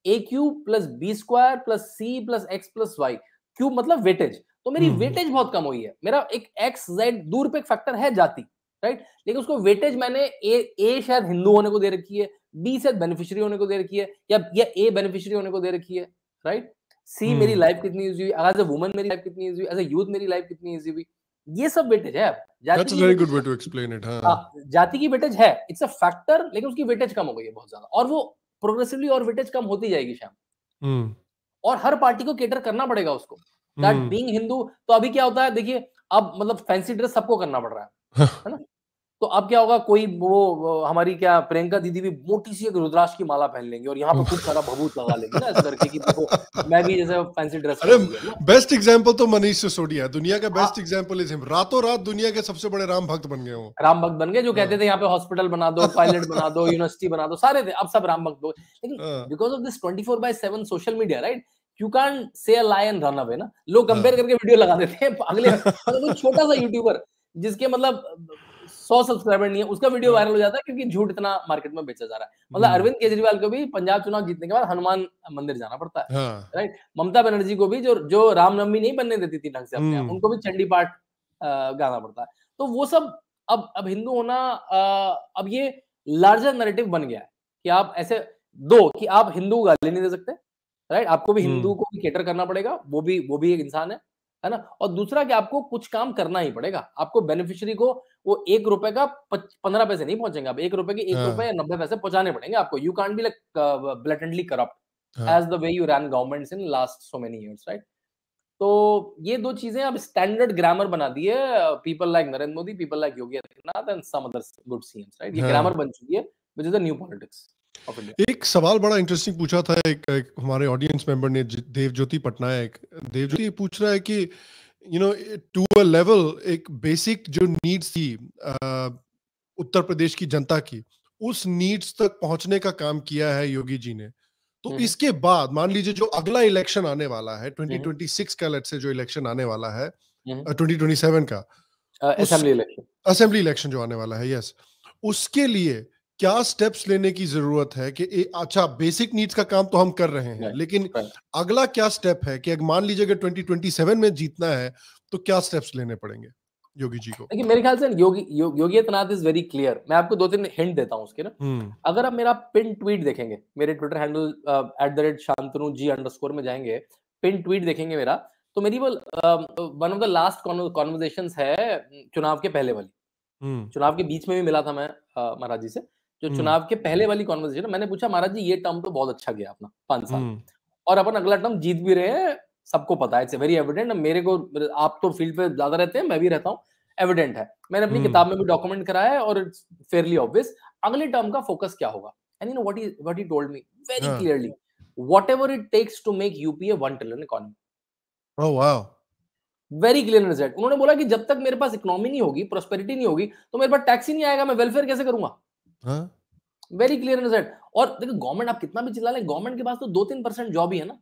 A Q plus B square plus C plus X plus Y Q मतलब वेटेज तो मेरी वेटेज हम्म, हम्म। बहुत कम हुई है मेरा एक एक्स जेड दूर पे एक फैक्टर है जाति राइट लेकिन उसको वेटेज मैंने ए ए शायद हिंदू होने को दे रखी है बी शायद बेनिफिशियरी होने को दे रखी है या या ए बेनिफिशियरी होने को दे रखी है राइट सी हम्म। मेरी लाइफ कितनी इजी हुई एज अ वुमन मेरी लाइफ कितनी इजी हुई एज अ यूथ मेरी लाइफ कितनी इजी हुई ये सब वेटेज है जाति very good way to explain it हां जाति की वेटेज है इट्स अ फैक्टर लेकिन उसकी वेटेज कम हो गई है बहुत ज्यादा और वो प्रोग्रेसिवली और वेटेज कम होती जाएगी शाम हम्म। और हर पार्टी को केटर करना पड़ेगा उसको दैट बीइंग हिंदू तो अभी क्या होता है देखिए अब मतलब फैंसी ड्रेस सबको करना पड़ रहा है है ना तो अब क्या होगा कोई वो हमारी क्या प्रियंका दीदी भी मोटी सी एक रुद्राक्ष की माला पहन लेंगे और यहाँ पर खूब सारा भभूत लगा लेंगे ना इस लड़के की देखो मैं भी जैसे फैंसी ड्रेस अरे बेस्ट एग्जांपल तो मनीष सिसोदिया है दुनिया का बेस्ट एग्जांपल इज हिम रातों रात दुनिया के सबसे बड़े राम भक्त बन गए हो राम भक्त बन गए जो कहते थे हाँ। यहाँ पे हॉस्पिटल बना दो पायलट बना दो यूनिवर्सिटी बना दो सारे थे अब सब राम भक्त लेकिन because of this twenty four by seven social media right you can say a lion run away ना लोग कंपेयर हाँ। करके वीडियो लगा देते हैं अगले मतलब छोटा सा यूट्यूबर जिसके मतलब सौ सब्सक्राइबर नहीं है उसका वीडियो हाँ। वायरल हो जाता है क्योंकि झूठ इतना मार्केट में बेचा जा रहा है मतलब हम्म। अरविंद केजरीवाल को भी पंजाब चुनाव जीतने के बाद हनुमान मंदिर जाना पड़ता है राइट हाँ। ममता बनर्जी को भी जो जो रामनवमी नहीं बनने देती थी ढंग से अपने हम्म। उनको भी चंडी पाठ गाना पड़ता है तो वो सब अब अब हिंदू होना अब ये लार्जर नरेटिव बन गया है कि आप ऐसे दो कि आप हिंदू गाली नहीं दे सकते राइट आपको भी हिंदू हम्म। को भी केटर करना पड़ेगा वो भी वो भी एक इंसान है है ना और दूसरा कि आपको कुछ काम करना ही पड़ेगा आपको बेनिफिशियरी को वो एक रुपए का पंद्रह पैसे नहीं पहुंचेंगे आप एक रुपए के एक रुपए हाँ। या नब्बे पैसे पहुंचाने पड़ेंगे आपको you can't be like blatantly corrupt as the way you ran government in last so many year right तो ये दो चीजें अब स्टैंडर्ड ग्रामर बना दिए people like Narendra Modi people like Yogi Adityanath and some other good CMs right ये ग्रामर हाँ। बन चुकी है which is the new politics एक सवाल बड़ा इंटरेस्टिंग पूछा था एक, एक हमारे ऑडियंस मेंबर ने देव ज्योति पटनायक देव ज्योति पूछ रहा है कि you know to a level एक बेसिक जो नीड्स थी उत्तर प्रदेश की जनता की उस नीड्स तक पहुंचने का काम किया है योगी जी ने तो हम्म। इसके बाद मान लीजिए जो अगला इलेक्शन आने वाला है 2026 हम्म। का लेट से जो इलेक्शन आने वाला है 2027 हम्म। का असेंबली इलेक्शन असेंबली इलेक्शन जो आने वाला है यस उसके लिए क्या स्टेप्स लेने की जरूरत है कि ए, अच्छा बेसिक नीड्स का काम तो हम कर रहे हैं लेकिन अगला क्या स्टेप है कि मान लीजिए अगर 2027 में जीतना है तो क्या स्टेप्स लेने पड़ेंगे योगी जी को देखिए मेरे ख्याल से योगी यो, योगी आदित्यनाथ इज वेरी क्लियर मैं आपको दो तीन हिंट देता हूँ उसके ना हम्म। अगर आप मेरा पिन ट्वीट देखेंगे मेरे Twitter handle at the rate Shantanu G underscore में जाएंगे पिन ट्वीट देखेंगे मेरा तो मेरी वो one of the last conversation है चुनाव के पहले वाली हम्म। चुनाव के बीच में भी मिला था मैं महाराज जी से जो चुनाव के पहले वाली कॉन्वर्सेशन मैंने पूछा महाराज जी ये टर्म तो बहुत अच्छा गया अपना पांच साल और अपन अगला टर्म जीत भी रहे हैं सबको पता है इट्स वेरी एविडेंट मेरे को आप तो फील्ड पे ज्यादा रहते हैं मैं भी रहता हूँ एविडेंट है मैंने अपनी किताब में भी डॉक्यूमेंट कराया है और इट्स फेयरली ऑब्वियस अगले टर्म का फोकस क्या होगा and you know what what he told me very clearly whatever it takes to make UP a one trillion economy oh wow very clear result उन्होंने बोला कि जब तक मेरे पास इकोनॉमी नहीं होगी प्रोस्पेरिटी नहीं होगी तो मेरे पास टैक्स ही नहीं आएगा मैं वेलफेयर कैसे करूंगा वेरी क्लियर रिजल्ट और देखो गवर्नमेंट आप कितना भी चिल्ला लें गवर्नमेंट के पास तो दो तीन परसेंट जॉब ही है ना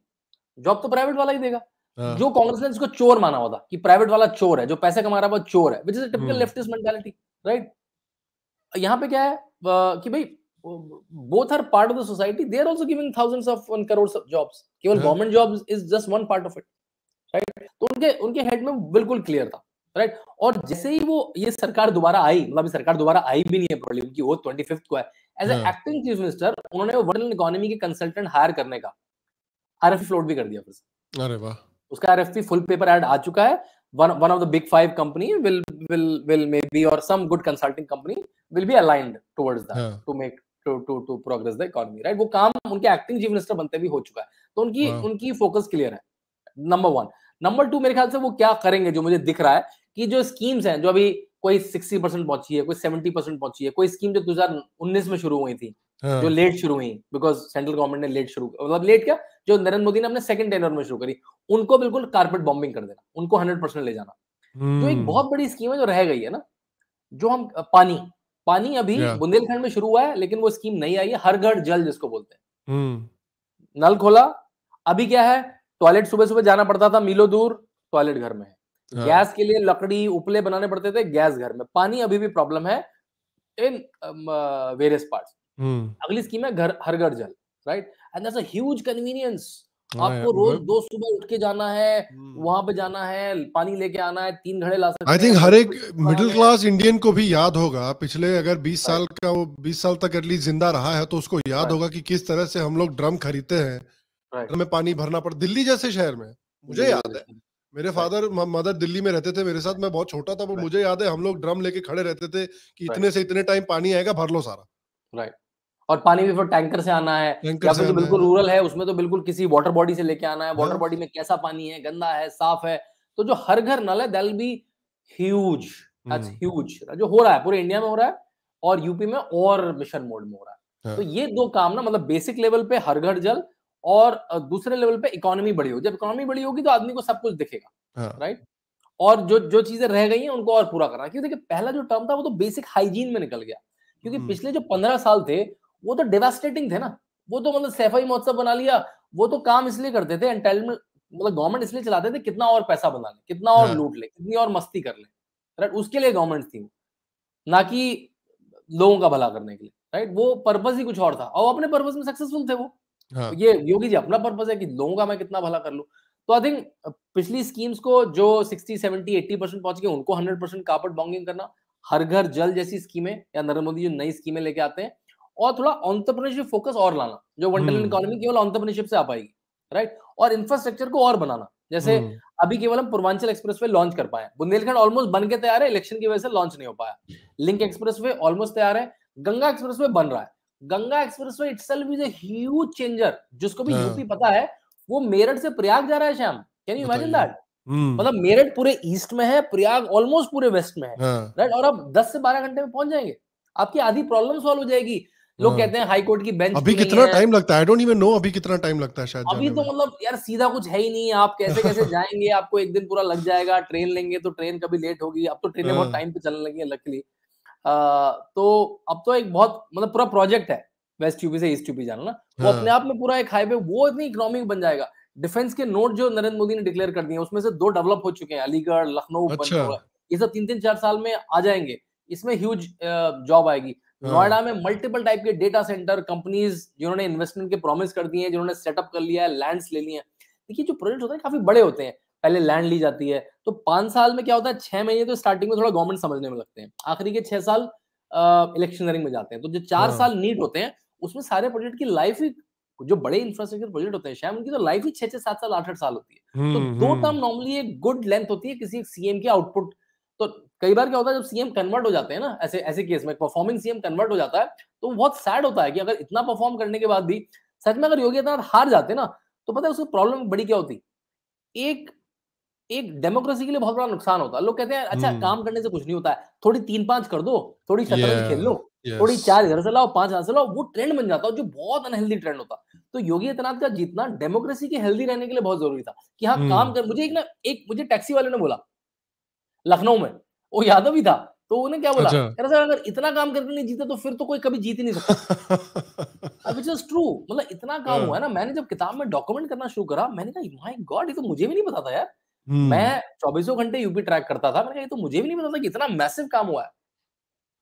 जॉब तो प्राइवेट वाला ही देगा हाँ। जो कांग्रेस ने इसको चोर माना हुआ था कि प्राइवेट वाला चोर है जो पैसे कमा रहा है वो चोर है which is typical leftist mentality right यहाँ पे क्या है कि भाई both are part of the society they are also giving thousands of and crores of केवल government job is just one part of it right तो उनके उनके हेड में बिल्कुल क्लियर था राइट और जैसे ही वो ये सरकार दोबारा आई मतलब सरकार दोबारा आई भी नहीं है प्रॉब्लम की वो ट्वेंटी को है एज एक्टिंग चीफ मिनिस्टर उन्होंने वर्ल्ड इकोनॉमी के कंसल्टेंट हायर करने का आर फ्लोट भी कर दिया फिर अरे वाह उसका आर फुल पेपर एड आ चुका है one one of the big five company will will will maybe or some good consulting company will be aligned towards that yeah. हाँ। to make to to to progress the economy वो काम उनके acting chief minister बनते भी हो चुका है तो उनकी हाँ। उनकी फोकस क्लियर है नंबर वन नंबर टू मेरे ख्याल से वो क्या करेंगे जो मुझे दिख रहा है कि जो स्कीम्स हैं जो अभी कोई सिक्सटी परसेंट पहुंची है कोई सेवेंटी परसेंट पहुंची है कोई स्कीम जो दो हजार उन्नीस में शुरू हुई थी हाँ. जो लेट शुरू हुई बिकॉज सेंट्रल गवर्नमेंट ने लेट शुरू मतलब लेट क्या जो नरेंद्र मोदी ने अपने सेकंड टेनर में शुरू करी उनको बिल्कुल कार्पेट बॉम्बिंग कर देना उनको हंड्रेड परसेंट ले जाना जो तो एक हम्म। बहुत बड़ी स्कीम है जो रह गई है ना जो हम पानी पानी अभी बुंदेलखंड में शुरू हुआ है लेकिन वो स्कीम नहीं आई है हर घर जल जिसको बोलते हैं हम्म। नल खोला अभी क्या है टॉयलेट सुबह सुबह जाना पड़ता था मीलो दूर टॉयलेट घर में है हाँ। गैस के लिए लकड़ी उपले बनाने पड़ते थे गैस घर में पानी अभी भी प्रॉब्लम है इन वेरियस पार्ट अगली स्कीम है घर हर घर जल राइट एंड ह्यूज कन्वीनियंस आपको रोज दो सुबह उठ के जाना है हम्म। वहां पे जाना है पानी लेके आना है तीन घड़े ला सकते आई थिंक हर तो एक मिडिल क्लास इंडियन को भी याद होगा पिछले अगर 20 साल का वो 20 साल तक एटलीस्ट जिंदा रहा है तो उसको याद होगा कि किस तरह से हम लोग ड्रम खरीदते हैं हमें पानी भरना पड़ता दिल्ली जैसे शहर में मुझे याद है मेरे फादर मदर दिल्ली में रहते थे मेरे साथ मैं बहुत छोटा था पर मुझे याद है हम लोग ड्रम लेके खड़े रहते थे कि इतने से इतने टाइम पानी आएगा भर लो सारा राइट और पानी भी फिर टैंकर से आना है या फिर जो बिल्कुल रूरल है उसमें तो बिल्कुल किसी वाटर बॉडी से लेके आना है वाटर बॉडी में कैसा पानी है गंदा है साफ है तो जो हर घर नल है दैल बी ह्यूज दैट्स ह्यूज जो हो रहा है पूरे इंडिया में हो रहा है और यूपी में और मिशन मोड में हो रहा है हाँ। तो ये दो काम ना मतलब बेसिक लेवल पे हर घर जल और दूसरे लेवल पे इकोनॉमी बड़ी होगी जब इकोनॉमी बड़ी होगी तो आदमी को सब कुछ दिखेगा हाँ. राइट और जो जो चीजें रह गई हैं उनको और पूरा करना क्योंकि देखिए पहला जो टर्म था वो तो बेसिक हाइजीन में निकल गया क्योंकि हम्म। पिछले जो पंद्रह साल थे वो तो डेवास्टेटिंग थे ना वो तो मतलब सैफाई महोत्सव बना लिया वो तो काम इसलिए करते थे एंटाइटमेंट मतलब गवर्नमेंट इसलिए चलाते थे कितना और पैसा बना ले कितना और हाँ। लूट ले कितनी और मस्ती कर ले राइट उसके लिए गवर्नमेंट थी ना कि लोगों का भला करने के लिए राइट वो पर्पज ही कुछ और था और अपने पर्पज में सक्सेसफुल थे वो हाँ. ये योगी जी अपना पर्पज है कि लोगों का मैं कितना भला कर लू तो आई थिंक पिछली स्कीम्स को जो सिक्सटी सेवेंटी एट्टी परसेंट पहुंच गए उनको हंड्रेड परसेंट कापट बॉन्गिंग करना हर घर जल जैसी स्कीमें या नरेंद्र मोदी जो नई स्कीमें लेके आते हैं और थोड़ा ऑन्टरप्रनरशिप फोकस और लाना जो वन टैलेंट इकोनॉमी केवल ऑन्टरप्रनरशिप से आ पाएगी राइट और इंफ्रास्ट्रक्चर को और बनाना जैसे हम्म। अभी केवल हम पूर्वांचल एक्सप्रेस वे लॉन्च कर पाए बुंदेलखंड ऑलमोस्ट बन के तैयार है इलेक्शन की वजह से लॉन्च नहीं हो पाया लिंक एक्सप्रेस वे ऑलमोस्ट तैयार है गंगा एक्सप्रेस वे बन रहा है Ganga expressway itself is huge changer जिसको भी यूपी हाँ। पता है वो मेरठ से प्रयाग जा रहा है Shyam can you imagine that मतलब मेरठ पूरे ईस्ट में है प्रयाग ऑलमोस्ट पूरे वेस्ट में है राइट हाँ। और आप 10 से 12 घंटे में पहुंच जाएंगे आपकी आधी प्रॉब्लम सॉल्व हो जाएगी लोग हाँ। कहते हैं हाई कोर्ट की बेंच अभी कितना टाइम लगता है आई डोंट इवन नो अभी कितना टाइम लगता है शायद अभी तो मतलब यार सीधा कुछ है ही नहीं आप कैसे कैसे जाएंगे आपको एक दिन पूरा लग जाएगा ट्रेन लेंगे तो ट्रेन कभी लेट होगी अब तो ट्रेनें बहुत टाइम पे चलने लगी है लकली तो अब तो एक बहुत मतलब पूरा प्रोजेक्ट है वेस्ट यूपी से ईस्ट यूपी जाना ना वो हाँ। अपने आप में पूरा एक हाईवे वो इतनी इकोनॉमिक बन जाएगा डिफेंस के नोट जो नरेंद्र मोदी ने डिक्लेयर कर दिए उसमें से दो डेवलप हो चुके हैं अलीगढ़ लखनऊ अच्छा। ये सब तीन तीन चार साल में आ जाएंगे इसमें ह्यूज जॉब आएगी हाँ। नोएडा में मल्टीपल टाइप के डेटा सेंटर कंपनीज जिन्होंने इन्वेस्टमेंट के प्रॉमिस कर दिए हैं जिन्होंने सेटअप कर लिया है लैंड्स ले लिए हैं देखिए जो प्रोजेक्ट होते हैं काफी बड़े होते हैं पहले लैंड ली जाती है तो पांच साल में क्या होता है छह महीने तो स्टार्टिंग में थोड़ा गवर्नमेंट समझने में लगते हैं आखिरी के छह साल इलेक्शनरिंग में जाते हैं तो जो चार हाँ। साल नीट होते हैं उसमें सारे प्रोजेक्ट की लाइफ ही जो बड़े इंफ्रास्ट्रक्चर प्रोजेक्ट होते हैं शायद उनकी तो लाइफ ही छह छह सात साल आठ आठ साल होती है हम्म, तो दो टर्म हम्म। नॉर्मली एक गुड लेंथ होती है किसी सीएम की आउटपुट तो कई बार क्या होता है जब सीएम कन्वर्ट हो जाते हैं ना ऐसे ऐसे केस में परफॉर्मिंग सीएम कन्वर्ट हो जाता है तो बहुत सैड होता है कि अगर इतना परफॉर्म करने के बाद भी सच में अगर योगी आदित्यनाथ हार जाते ना तो पता है उसकी प्रॉब्लम बड़ी क्या होती एक एक डेमोक्रेसी के लिए बहुत बड़ा नुकसान होता है लोग कहते हैं अच्छा हम्म। काम करने से कुछ नहीं होता है थोड़ी तीन पांच कर दो थोड़ी शतरंज yeah. खेल लो yes. थोड़ी चार इधर से लाओ पांच से लाओ वो ट्रेंड बन जाता है जो बहुत अनहेल्दी ट्रेंड होता तो योगी आदित्यनाथ का जीतना डेमोक्रेसी के हेल्दी रहने के लिए बहुत जरूरी था कि हाँ हम्म। काम कर मुझे एक ना एक मुझे टैक्सी वाले ने बोला लखनऊ में वो यादव ही था तो उन्हें क्या बोला अच्छा। कह रहा सर अगर इतना काम करके नहीं जीते तो फिर तो कोई कभी जीत ही नहीं सकता अब इट्स ट्रू मतलब इतना काम हुआ है हाँ। ना मैंने जब किताब में डॉक्यूमेंट करना शुरू करा मैंने कहा माय गॉड ये तो मुझे भी नहीं पता था यार मैं हम्म। चौबीसों घंटे यूपी ट्रैक करता था मैंने कहा तो मुझे भी नहीं पता था कि इतना मैसिव काम हुआ है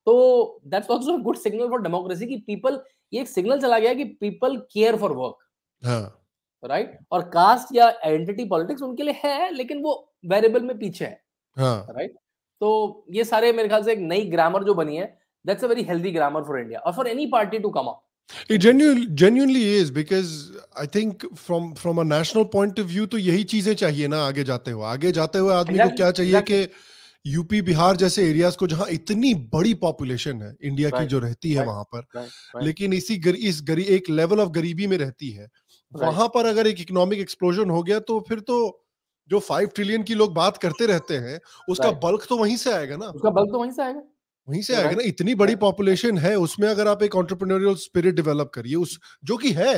तो that's also good signal for democracy की पीपल ये एक सिग्नल चला गया कि people care for work right और कास्ट या आइडेंटिटी पॉलिटिक्स उनके लिए है लेकिन वो वेरिएबल में पीछे है राइट हाँ. right? तो ये सारे मेरे ख्याल से एक नई ग्रामर जो बनी है that's a very healthy grammar for India और for any party to come up It genuinely genuinely is because I think from from a national point of view तो यही चीजें चाहिए ना आगे जाते हुए आगे जाते हुए आदमी को क्या चाहिए कि यूपी बिहार जैसे एरियाज को जहां इतनी बड़ी पॉपुलेशन है इंडिया की जो रहती है वहां पर लेकिन इसी गर, इस गरी, एक लेवल ऑफ गरीबी में रहती है वहां पर अगर एक इकोनॉमिक एक्सप्लोजन हो गया तो फिर तो जो फाइव ट्रिलियन की लोग बात करते रहते हैं उसका बल्क तो वहीं से आएगा ना उसका बल्क तो वहीं से आएगा वहीं से आएगा ना इतनी बड़ी पॉपुलेशन हाँ। है उसमें अगर आप एक ऑन्टरप्रनोरियल स्पिरिट डेवलप करिए उस जो कि है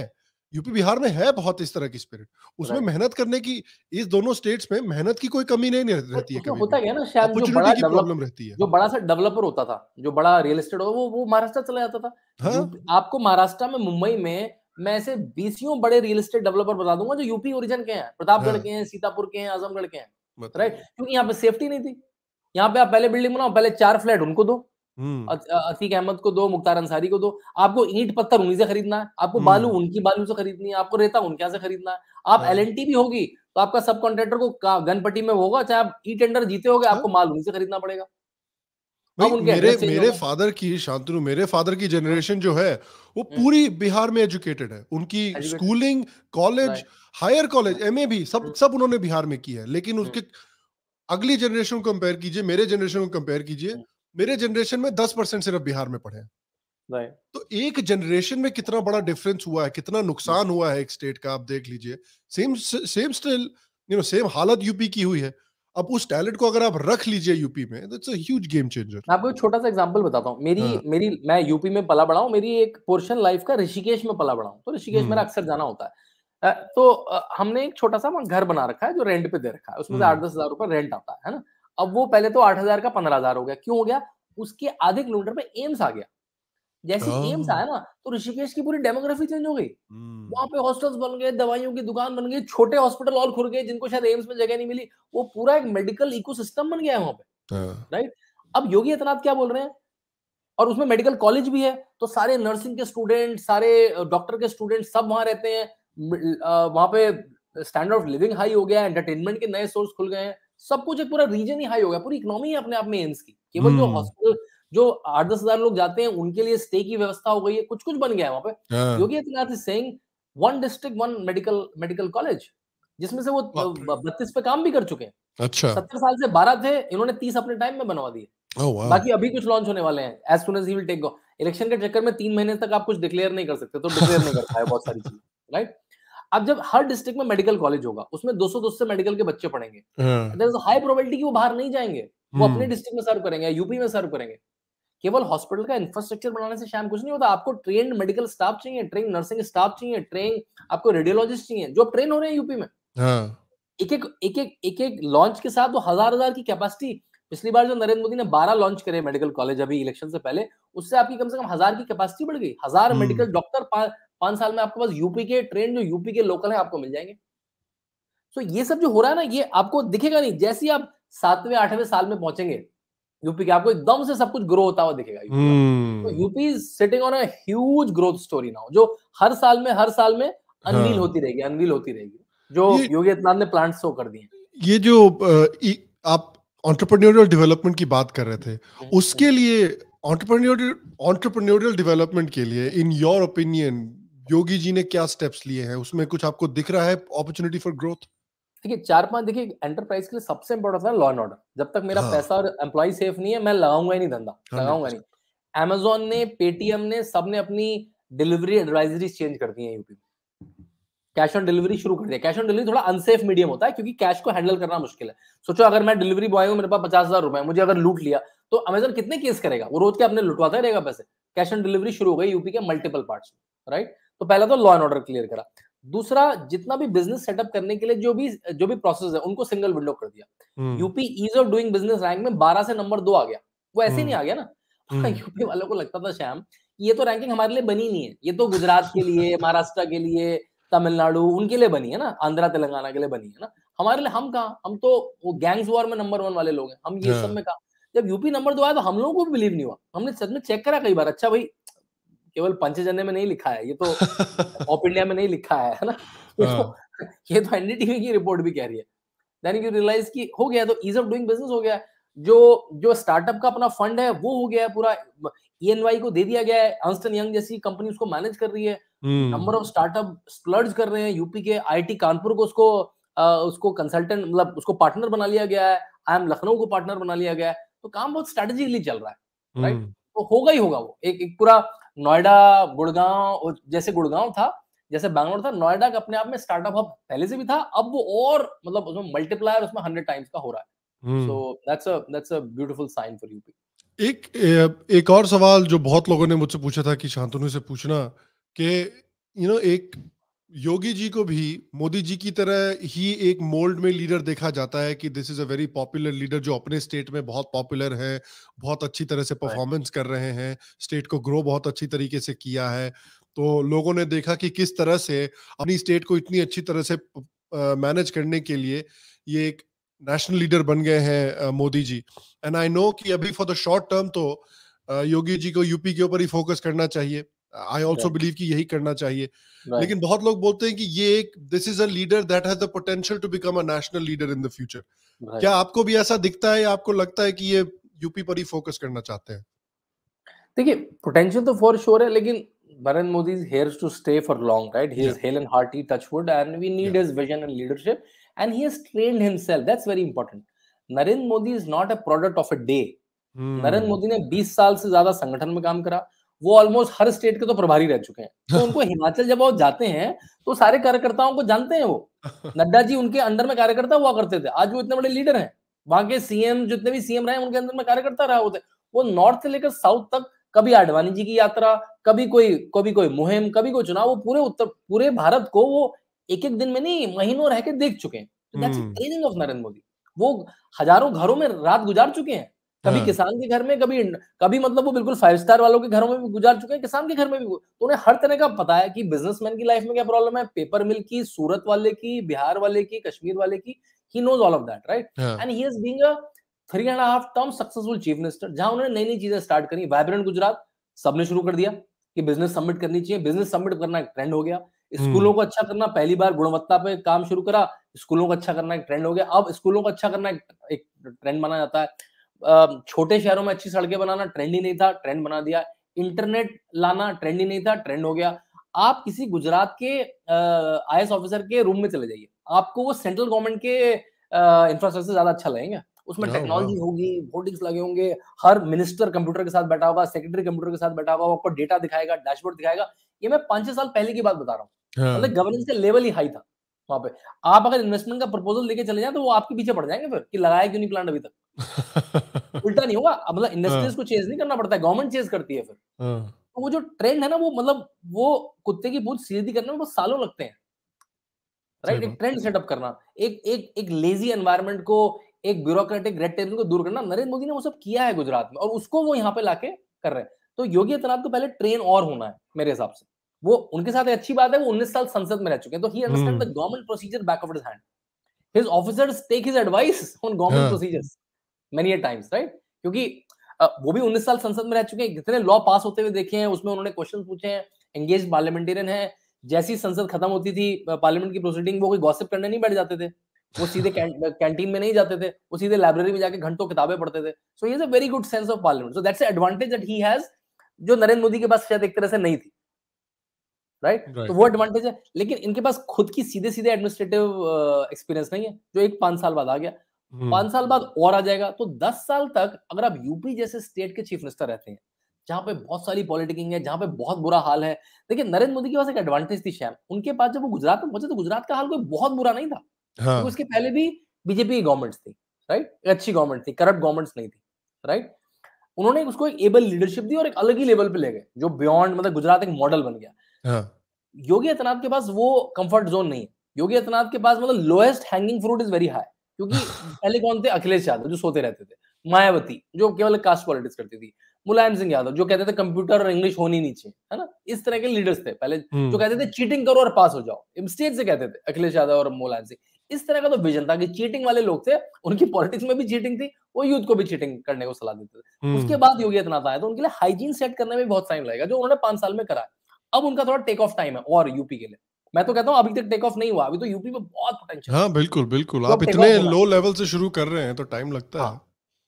यूपी बिहार में है बहुत इस तरह की स्पिरिट उसमें मेहनत करने की इस दोनों स्टेट्स में मेहनत की कोई कमी नहीं रहती है कभी होता क्या ना शायद जो बड़ा की प्रॉब्लम रहती है जो बड़ा सा डेवलपर होता था जो बड़ा रियल एस्टेट वो वो महाराष्ट्र चला जाता था हाँ। आपको महाराष्ट्र में मुंबई में मैं ऐसे बीसियों बड़े रियल एस्टेट डेवलपर बता दूंगा जो यूपी ओरिजिन के हैं प्रतापगढ़ हाँ। के हैं सीतापुर के हैं आजमगढ़ के हैं राइट क्योंकि यहाँ पे सेफ्टी नहीं थी यहाँ पे आप पहले बिल्डिंग बनाओ पहले चार फ्लैट उनको दो हम्म। अतीक अहमद को दो मुख्तार अंसारी को दो आपको ईंट पत्थर उन्हीं से खरीदना है आपको हम्म। बालू उनकी बालू से खरीदनी है आपको रेता उनके यहाँ से खरीदना है आप एल हाँ। भी होगी तो आपका सब कॉन्ट्रेक्टर को गनपट्टी में होगा चाहे आप ई e टेंडर जीते होगे आपको हाँ। माल उन्हीं से खरीदना पड़ेगा मेरे मेरे फादर की शांतनु मेरे फादर की जनरेशन जो है वो हम्म। पूरी बिहार में एजुकेटेड है उनकी schooling college higher college MA भी सब सब उन्होंने बिहार में किया है लेकिन उसके अगली जनरेशन को कंपेयर कीजिए मेरे जनरेशन को कंपेयर कीजिए हम्म। मेरे जनरेशन में दस परसेंट सिर्फ बिहार में पढ़े तो एक जनरेशन में कितना बड़ा डिफरेंस हुआ है कितना नुकसान हम्म। हुआ है एक स्टेट का आप देख लीजिए same same still you know same हालत यूपी की हुई है अब उस टैलेंट को अगर आप रख लीजिए यूपी में that's a huge game changer मैं आपको छोटा सा एग्जांपल बताता हूँ मेरी हाँ. मेरी मैं यूपी में पला बड़ा मेरी एक पोर्शन लाइफ का ऋषिकेश में पला बड़ा तो ऋषिकेश हम्म। मेरा अक्सर जाना होता है तो हमने एक छोटा सा घर बना रखा है जो रेंट पे दे रखा है उसमें से आठ हम्म। दस हजार रुपए रेंट आता है, है ना अब वो पहले तो आठ हजार का पंद्रह हजार हो गया क्यों हो गया उसके आधे किलोमीटर पे एम्स आ गया जैसे एम्स आया ना तो ऋषिकेश की पूरी डेमोग्राफी चेंज हो गई हम्म। वहां पे हॉस्टल्स बन गए दवाइयों की दुकान बन गई छोटे हॉस्पिटल और खुल गए जिनको शायद एम्स में जगह नहीं मिली वो पूरा एक मेडिकल इकोसिस्टम बन गया है वहां पे राइट हाँ। अब योगी आदित्यनाथ क्या बोल रहे हैं और उसमें मेडिकल कॉलेज भी है तो सारे नर्सिंग के स्टूडेंट सारे डॉक्टर के स्टूडेंट सब वहां रहते हैं वहाँ पे स्टैंडर्ड ऑफ लिविंग हाई हो गया एंटरटेनमेंट के नए सोर्स खुल गए हैं सब कुछ एक पूरा रीजन ही हाई हो गया पूरी इकोनॉमी अपने आप में एम्स की केवल जो हॉस्पिटल हम्म। जो आठ दस हजार लोग जाते हैं उनके लिए स्टे की व्यवस्था हो गई है कुछ कुछ बन गया है वहां पे हाँ। Yogi Adityanath is saying one district one medical medical college जिसमें से वो बत्तीस पे काम भी कर चुके हैं अच्छा सत्तर साल से बारह थे इन्होंने तीस अपने टाइम में बनवा दिए बाकी अभी कुछ लॉन्च होने वाले हैं as soon as he will take go election के चक्कर में तीन महीने तक आप कुछ डिक्लेयर नहीं कर सकते तो डिक्लेयर नहीं कर पाए बहुत सारी चीज राइट अब जब हर डिस्ट्रिक्ट में मेडिकल कॉलेज होगा उसमें 200 200 से मेडिकल के बच्चे पढ़ेंगे हाई प्रोबेबिलिटी की वो बाहर नहीं जाएंगे वो हम्म। अपने डिस्ट्रिक्ट में सर्व करेंगे यूपी में सर्व करेंगे केवल हॉस्पिटल का इंफ्रास्ट्रक्चर बनाने से शाम कुछ नहीं होता आपको ट्रेन मेडिकल स्टाफ चाहिए ट्रेन नर्सिंग स्टाफ चाहिए ट्रेन आपको रेडियोलॉजिस्ट चाहिए जो ट्रेन हो रहे हैं यूपी में हाँ। एक एक एक एक एक एक लॉन्च के साथ वो हजार हजार की कैपेसिटी पिछली बार जो नरेंद्र मोदी ने बारह लॉन्च करे मेडिकल कॉलेज अभी इलेक्शन से पहले उससे आपकी कम से कम हजार की कैपेसिटी बढ़ गई हजार मेडिकल हम्म। डॉक्टर पांच साल में आपके पास यूपी के ट्रेन जो यूपी के लोकल है आपको मिल जाएंगे सो ये सब जो हो रहा है ना ये आपको दिखेगा नहीं जैसे ही आप सातवें आठवें साल में पहुंचेंगे यूपी के आपको एकदम से सब कुछ ग्रो होता हुआ दिखेगा UP sitting on huge growth story now जो हर साल में हर साल में अनवील हाँ। होती रहेगी अनवील होती रहेगी जो योगी आदित्यनाथ ने प्लांट शो कर दिए ये जो आप ऑन्टरप्रन्योरियल डेवलपमेंट की बात कर रहे थे हम्म। उसके लिए ऑन्टरप्रन्योरियल ऑन्टरप्रन्योरियल डेवलपमेंट के लिए इन योर ओपिनियन योगी जी ने क्या स्टेप्स लिए हैं उसमें कुछ आपको दिख रहा है अपॉर्चुनिटी फॉर ग्रोथ देखिए चार पांच देखिए एंटरप्राइज के लिए सबसे इंपॉर्टेंट है लॉ एंड ऑर्डर जब तक मेरा हाँ. पैसा और एम्प्लॉय सेफ नहीं है मैं लगाऊंगा ही नहीं धंधा हाँ, लगाऊंगा नहीं एमेजोन ने पेटीएम हम्म। ने सब ने अपनी डिलीवरी एडवाइजरी चेंज कर दी है यूपी कैश ऑन डिलीवरी शुरू कर दिया कैश ऑन डिलीवरी थोड़ा अनसेफ मीडियम होता है क्योंकि कैश को हैंडल करना मुश्किल है सोचो अगर मैं डिलीवरी बॉय हूँ मेरे पास पचास हजार रुपए मुझे अगर लूट लिया तो अमेजोन कितने केस करेगा वो रोज के अपने लुटवाता रहेगा पैसे कैश ऑन डिलीवरी शुरू हो गई यूपी के मल्टीपल पार्ट राइट तो पहला तो लॉ एंड ऑर्डर क्लियर करा दूसरा जितना भी बिजनेस सेटअप करने के लिए जो भी जो भी प्रोसेस है उनको सिंगल विंडो कर दिया UP ease of doing business rank में बारह से नंबर दो आ गया वो ऐसे नहीं हम्म। आ गया ना यूपी हम्म। वालों को लगता था श्याम ये तो रैंकिंग हमारे लिए बनी नहीं है ये तो गुजरात के लिए महाराष्ट्र के लिए तमिलनाडु उनके लिए बनी है ना आंध्रा तेलंगाना के लिए बनी है ना हमारे लिए हम कहा हम तो वो गैंग्स वॉर में नंबर वन वाले लोग हैं हम ये सब हाँ। में कहा जब यूपी नंबर दो आया तो हम लोगों को भी बिलीव नहीं हुआ हमने सच में चेक करा कई बार अच्छा भाई केवल पंचजन्य में नहीं लिखा है ये तो ऑफ इंडिया में नहीं लिखा है ना ये तो एनडीटीवी हाँ। तो की रिपोर्ट भी कह रही है देन यू रियलाइज की हो गया तो ईज ऑफ डूइंग बिजनेस हो गया जो जो स्टार्टअप का अपना फंड है वो हो गया है पूरा ई e को दे दिया गया है अंस्टन यंग जैसी कंपनी उसको मैनेज कर रही है नंबर ऑफ स्टार्टअप स्प्लर्ज कर रहे हैं यूपी के आईटी कानपुर को उसको आ, उसको कंसल्टेंट मतलब उसको पार्टनर बना लिया गया है आई एम लखनऊ को पार्टनर बना लिया गया है तो काम बहुत स्ट्रेटेजिकली चल रहा है राइट हम्म। तो होगा ही होगा वो एक एक पूरा नोएडा गुड़गांव जैसे गुड़गांव था जैसे बैंगलोर था नोएडा का अपने आप में स्टार्टअप हब पहले से भी था अब वो और मतलब उसमें मल्टीप्लायर उसमें हंड्रेड टाइम्स का हो रहा है so that's a that's a beautiful sign for UP एक एक और सवाल जो बहुत लोगों ने मुझसे पूछा था कि शांतनु से पूछना कि यू नो एक योगी जी को भी मोदी जी की तरह ही एक मोल्ड में लीडर देखा जाता है कि this is a very popular leader जो अपने स्टेट में बहुत पॉपुलर है बहुत अच्छी तरह से परफॉर्मेंस कर रहे हैं स्टेट को ग्रो बहुत अच्छी तरीके से किया है तो लोगों ने देखा कि किस तरह से अपनी स्टेट को इतनी अच्छी तरह से मैनेज करने के लिए ये एक नेशनल लीडर बन गए हैं Modi ji and I know कि अभी फॉर द शॉर्ट टर्म तो योगी जी को यूपी के ऊपर ही फोकस करना चाहिए आई ऑल्सो बिलीव कि यही करना चाहिए लेकिन बहुत लोग बोलते हैं कि ये एक this is a that has potential to become a leader in the future क्या आपको भी ऐसा दिखता है आपको लगता है कि ये यूपी पर ही फोकस करना चाहते हैं देखिए पोटेंशियल तो फॉर श्योर है लेकिन Narendra Modi is here to stay for long right he hale and hearty touchwood and we need his vision and leadership and he has himself that's very important Narendra Modi is not a product of a day Narendra Modi ने 20 साल से ज्यादा संगठन में काम करा वो almost हर state के तो प्रभारी रह चुके हैं तो उनको हिमाचल जब वो जाते हैं तो सारे कार्यकर्ताओं को जानते हैं वो नड्डा जी उनके अंदर में कार्यकर्ता हुआ करते थे आज वो इतने बड़े लीडर हैं वहां के सीएम जितने भी सीएम रहे उनके अंदर में कार्यकर्ता रहा होते वो नॉर्थ से लेकर साउथ तक कभी आडवाणी जी की यात्रा कभी कोई कभी कोई मुहिम कभी कोई चुनाव वो पूरे उत्तर पूरे भारत को वो एक एक दिन में नहीं महीनों रह के देख चुके हैं ऑफ तो हम्म। नरेंद्र मोदी वो हजारों घरों में रात गुजार चुके हैं कभी हाँ। किसान के घर में कभी कभी मतलब वो बिल्कुल फाइव स्टार वालों के घरों में भी गुजार चुके हैं किसान के घर में भी तो उन्हें हर तरह का पता है कि बिजनेसमैन की लाइफ में क्या प्रॉब्लम है पेपर मिल की सूरत वाले की बिहार वाले की कश्मीर वाले की he knows all of that right and he is being a three and half term successful chief minister जहां उन्होंने नई नई चीजें स्टार्ट करी वाइब्रेंट गुजरात सबने शुरू कर दिया कि बिजनेस सबमिट करनी चाहिए बिजनेस सबमिट करना एक ट्रेंड हो गया स्कूलों हम्म। को अच्छा करना पहली बार गुणवत्ता पे काम शुरू करा स्कूलों को अच्छा करना एक ट्रेंड हो गया अब स्कूलों को अच्छा करना एक ट्रेंड माना जाता है छोटे शहरों में अच्छी सड़कें बनाना ट्रेंड ही नहीं था ट्रेंड बना दिया इंटरनेट लाना ट्रेंड ही नहीं था ट्रेंड हो गया आप किसी गुजरात के आई ऑफिसर के रूम में चले जाइए आपको वो सेंट्रल गवर्नमेंट के इंफ्रास्ट्रक्चर ज्यादा अच्छा लगेगा उसमें टेक्नोलॉजी होगी वोटिंग्स लगे होंगे हर मिनिस्टर कंप्यूटर के साथ बैठा होगा सेक्रेटरी कंप्यूटर के साथ बैठा होगा आपको डेटा दिखाएगा डैशबोर्ड दिखाएगा ये मैं पांच छह साल पहले की बात बता रहा हूँ हाँ। मतलब गवर्नेंस का लेवल ही हाई था वहां पे आप अगर इन्वेस्टमेंट का प्रपोजल लेके चले जाए तो वो आपके पीछे पड़ जाएंगे फिर कि लगाया क्यों नहीं प्लांट अभी तक उल्टा नहीं होगा मतलब इंडस्ट्रीज हाँ। को चेंज नहीं करना पड़ता है गवर्नमेंट चेंज करती है फिर हाँ। तो वो जो ट्रेंड है ना वो मतलब वो कुत्ते की पूछ सीधी करने में बहुत सालों लगते हैं राइट एक ट्रेंड सेटअप करना एक एक एक लेजी एनवायरमेंट को एक ब्यूरोक्रेटिक रेड टेप को दूर करना नरेंद्र मोदी ने वो सब किया है गुजरात में और उसको वो यहाँ पे लाके कर रहे हैं तो योगी आदित्यनाथ को पहले ट्रेन और होना है मेरे हिसाब से वो उनके साथ अच्छी बात है वो उन्नीस साल संसद में रह चुके हैं तो he understand the government procedure back of his hand his officers take his advice on government procedures many times right क्योंकि वो भी उन्नीस साल संसद में रह चुके हैं कितने लॉ पास होते हुए देखे हैं उसमें उन्होंने क्वेश्चन पूछे हैं एंगेज पार्लियामेंटेरियन है जैसी संसद खत्म होती थी पार्लियामेंट की प्रोसीडिंग वो कोई गॉसिप करने नहीं बैठ जाते थे वो सीधे कैंटीन में नहीं जाते थे वो सीधे लाइब्रेरी में जाके घंटों किताबें पढ़ते थे सो ये is very good sense of parliament so that's advantage that he has जो नरेंद्र मोदी के पास शायद एक तरह से नहीं थी राइट right? right. तो वो एडवांटेज है लेकिन इनके पास खुद की सीधे सीधे एडमिनिस्ट्रेटिव एक्सपीरियंस नहीं है जो एक पांच साल बाद आ गया हम्म। पांच साल बाद और आ जाएगा तो दस साल तक अगर आप यूपी जैसे स्टेट के चीफ मिनिस्टर रहते हैं जहां पे बहुत सारी पॉलिटिकिंग है जहां पे बहुत बुरा हाल है देखिए नरेंद्र मोदी के पास एक एडवांटेज थी शायद उनके पास जब वो गुजरात में पहुंचे तो गुजरात का हाल कोई बहुत बुरा नहीं था हाँ। तो उसके पहले भी बीजेपी की गवर्नमेंट थी राइट अच्छी गवर्नमेंट थी करप्ट गवर्नमेंट नहीं थी राइट उन्होंने उसको एक एबल लीडरशिप दी और एक अलग ही लेवल पे ले गए जो बियॉन्ड मतलब गुजरात एक मॉडल बन गया हाँ। योगी आदित्यनाथ के पास वो कंफर्ट जोन नहीं है योगी आदित्यनाथ के पास मतलब lowest hanging fruit is very high क्योंकि पहले कौन थे अखिलेश यादव जो सोते रहते थे मायावती जो केवल कास्ट पॉलिटिक्स करती थी मुलायम सिंह यादव जो कहते थे कंप्यूटर और इंग्लिश होनी नहीं चाहिए है ना इस तरह के लीडर्स थे पहले जो हम्म। कहते थे चीटिंग करो और पास हो जाओ स्टेट से कहते थे अखिलेश यादव और मुलायम सिंह इस तरह का तो विजन था कि चीटिंग वाले लोग थे उनकी पॉलिटिक्स में भी चीटिंग थी वो यूथ को भी चीटिंग करने को सलाह देते थे उसके हम्म। बाद योगी इतना आया तो उनके लिए हाइजीन सेट करने में बहुत टाइम लगेगा जो उन्होंने पांच साल में करा अब उनका थोड़ा टेक ऑफ टाइम है और यूपी के लिए मैं तो कहता हूँ अभी तक टेक ऑफ नहीं हुआ अभी तो यूपी में बहुत पोटेंशियल हाँ बिल्कुल बिल्कुल तो आप इतने लो लेवल से शुरू कर रहे हैं तो टाइम लगता है हाँ,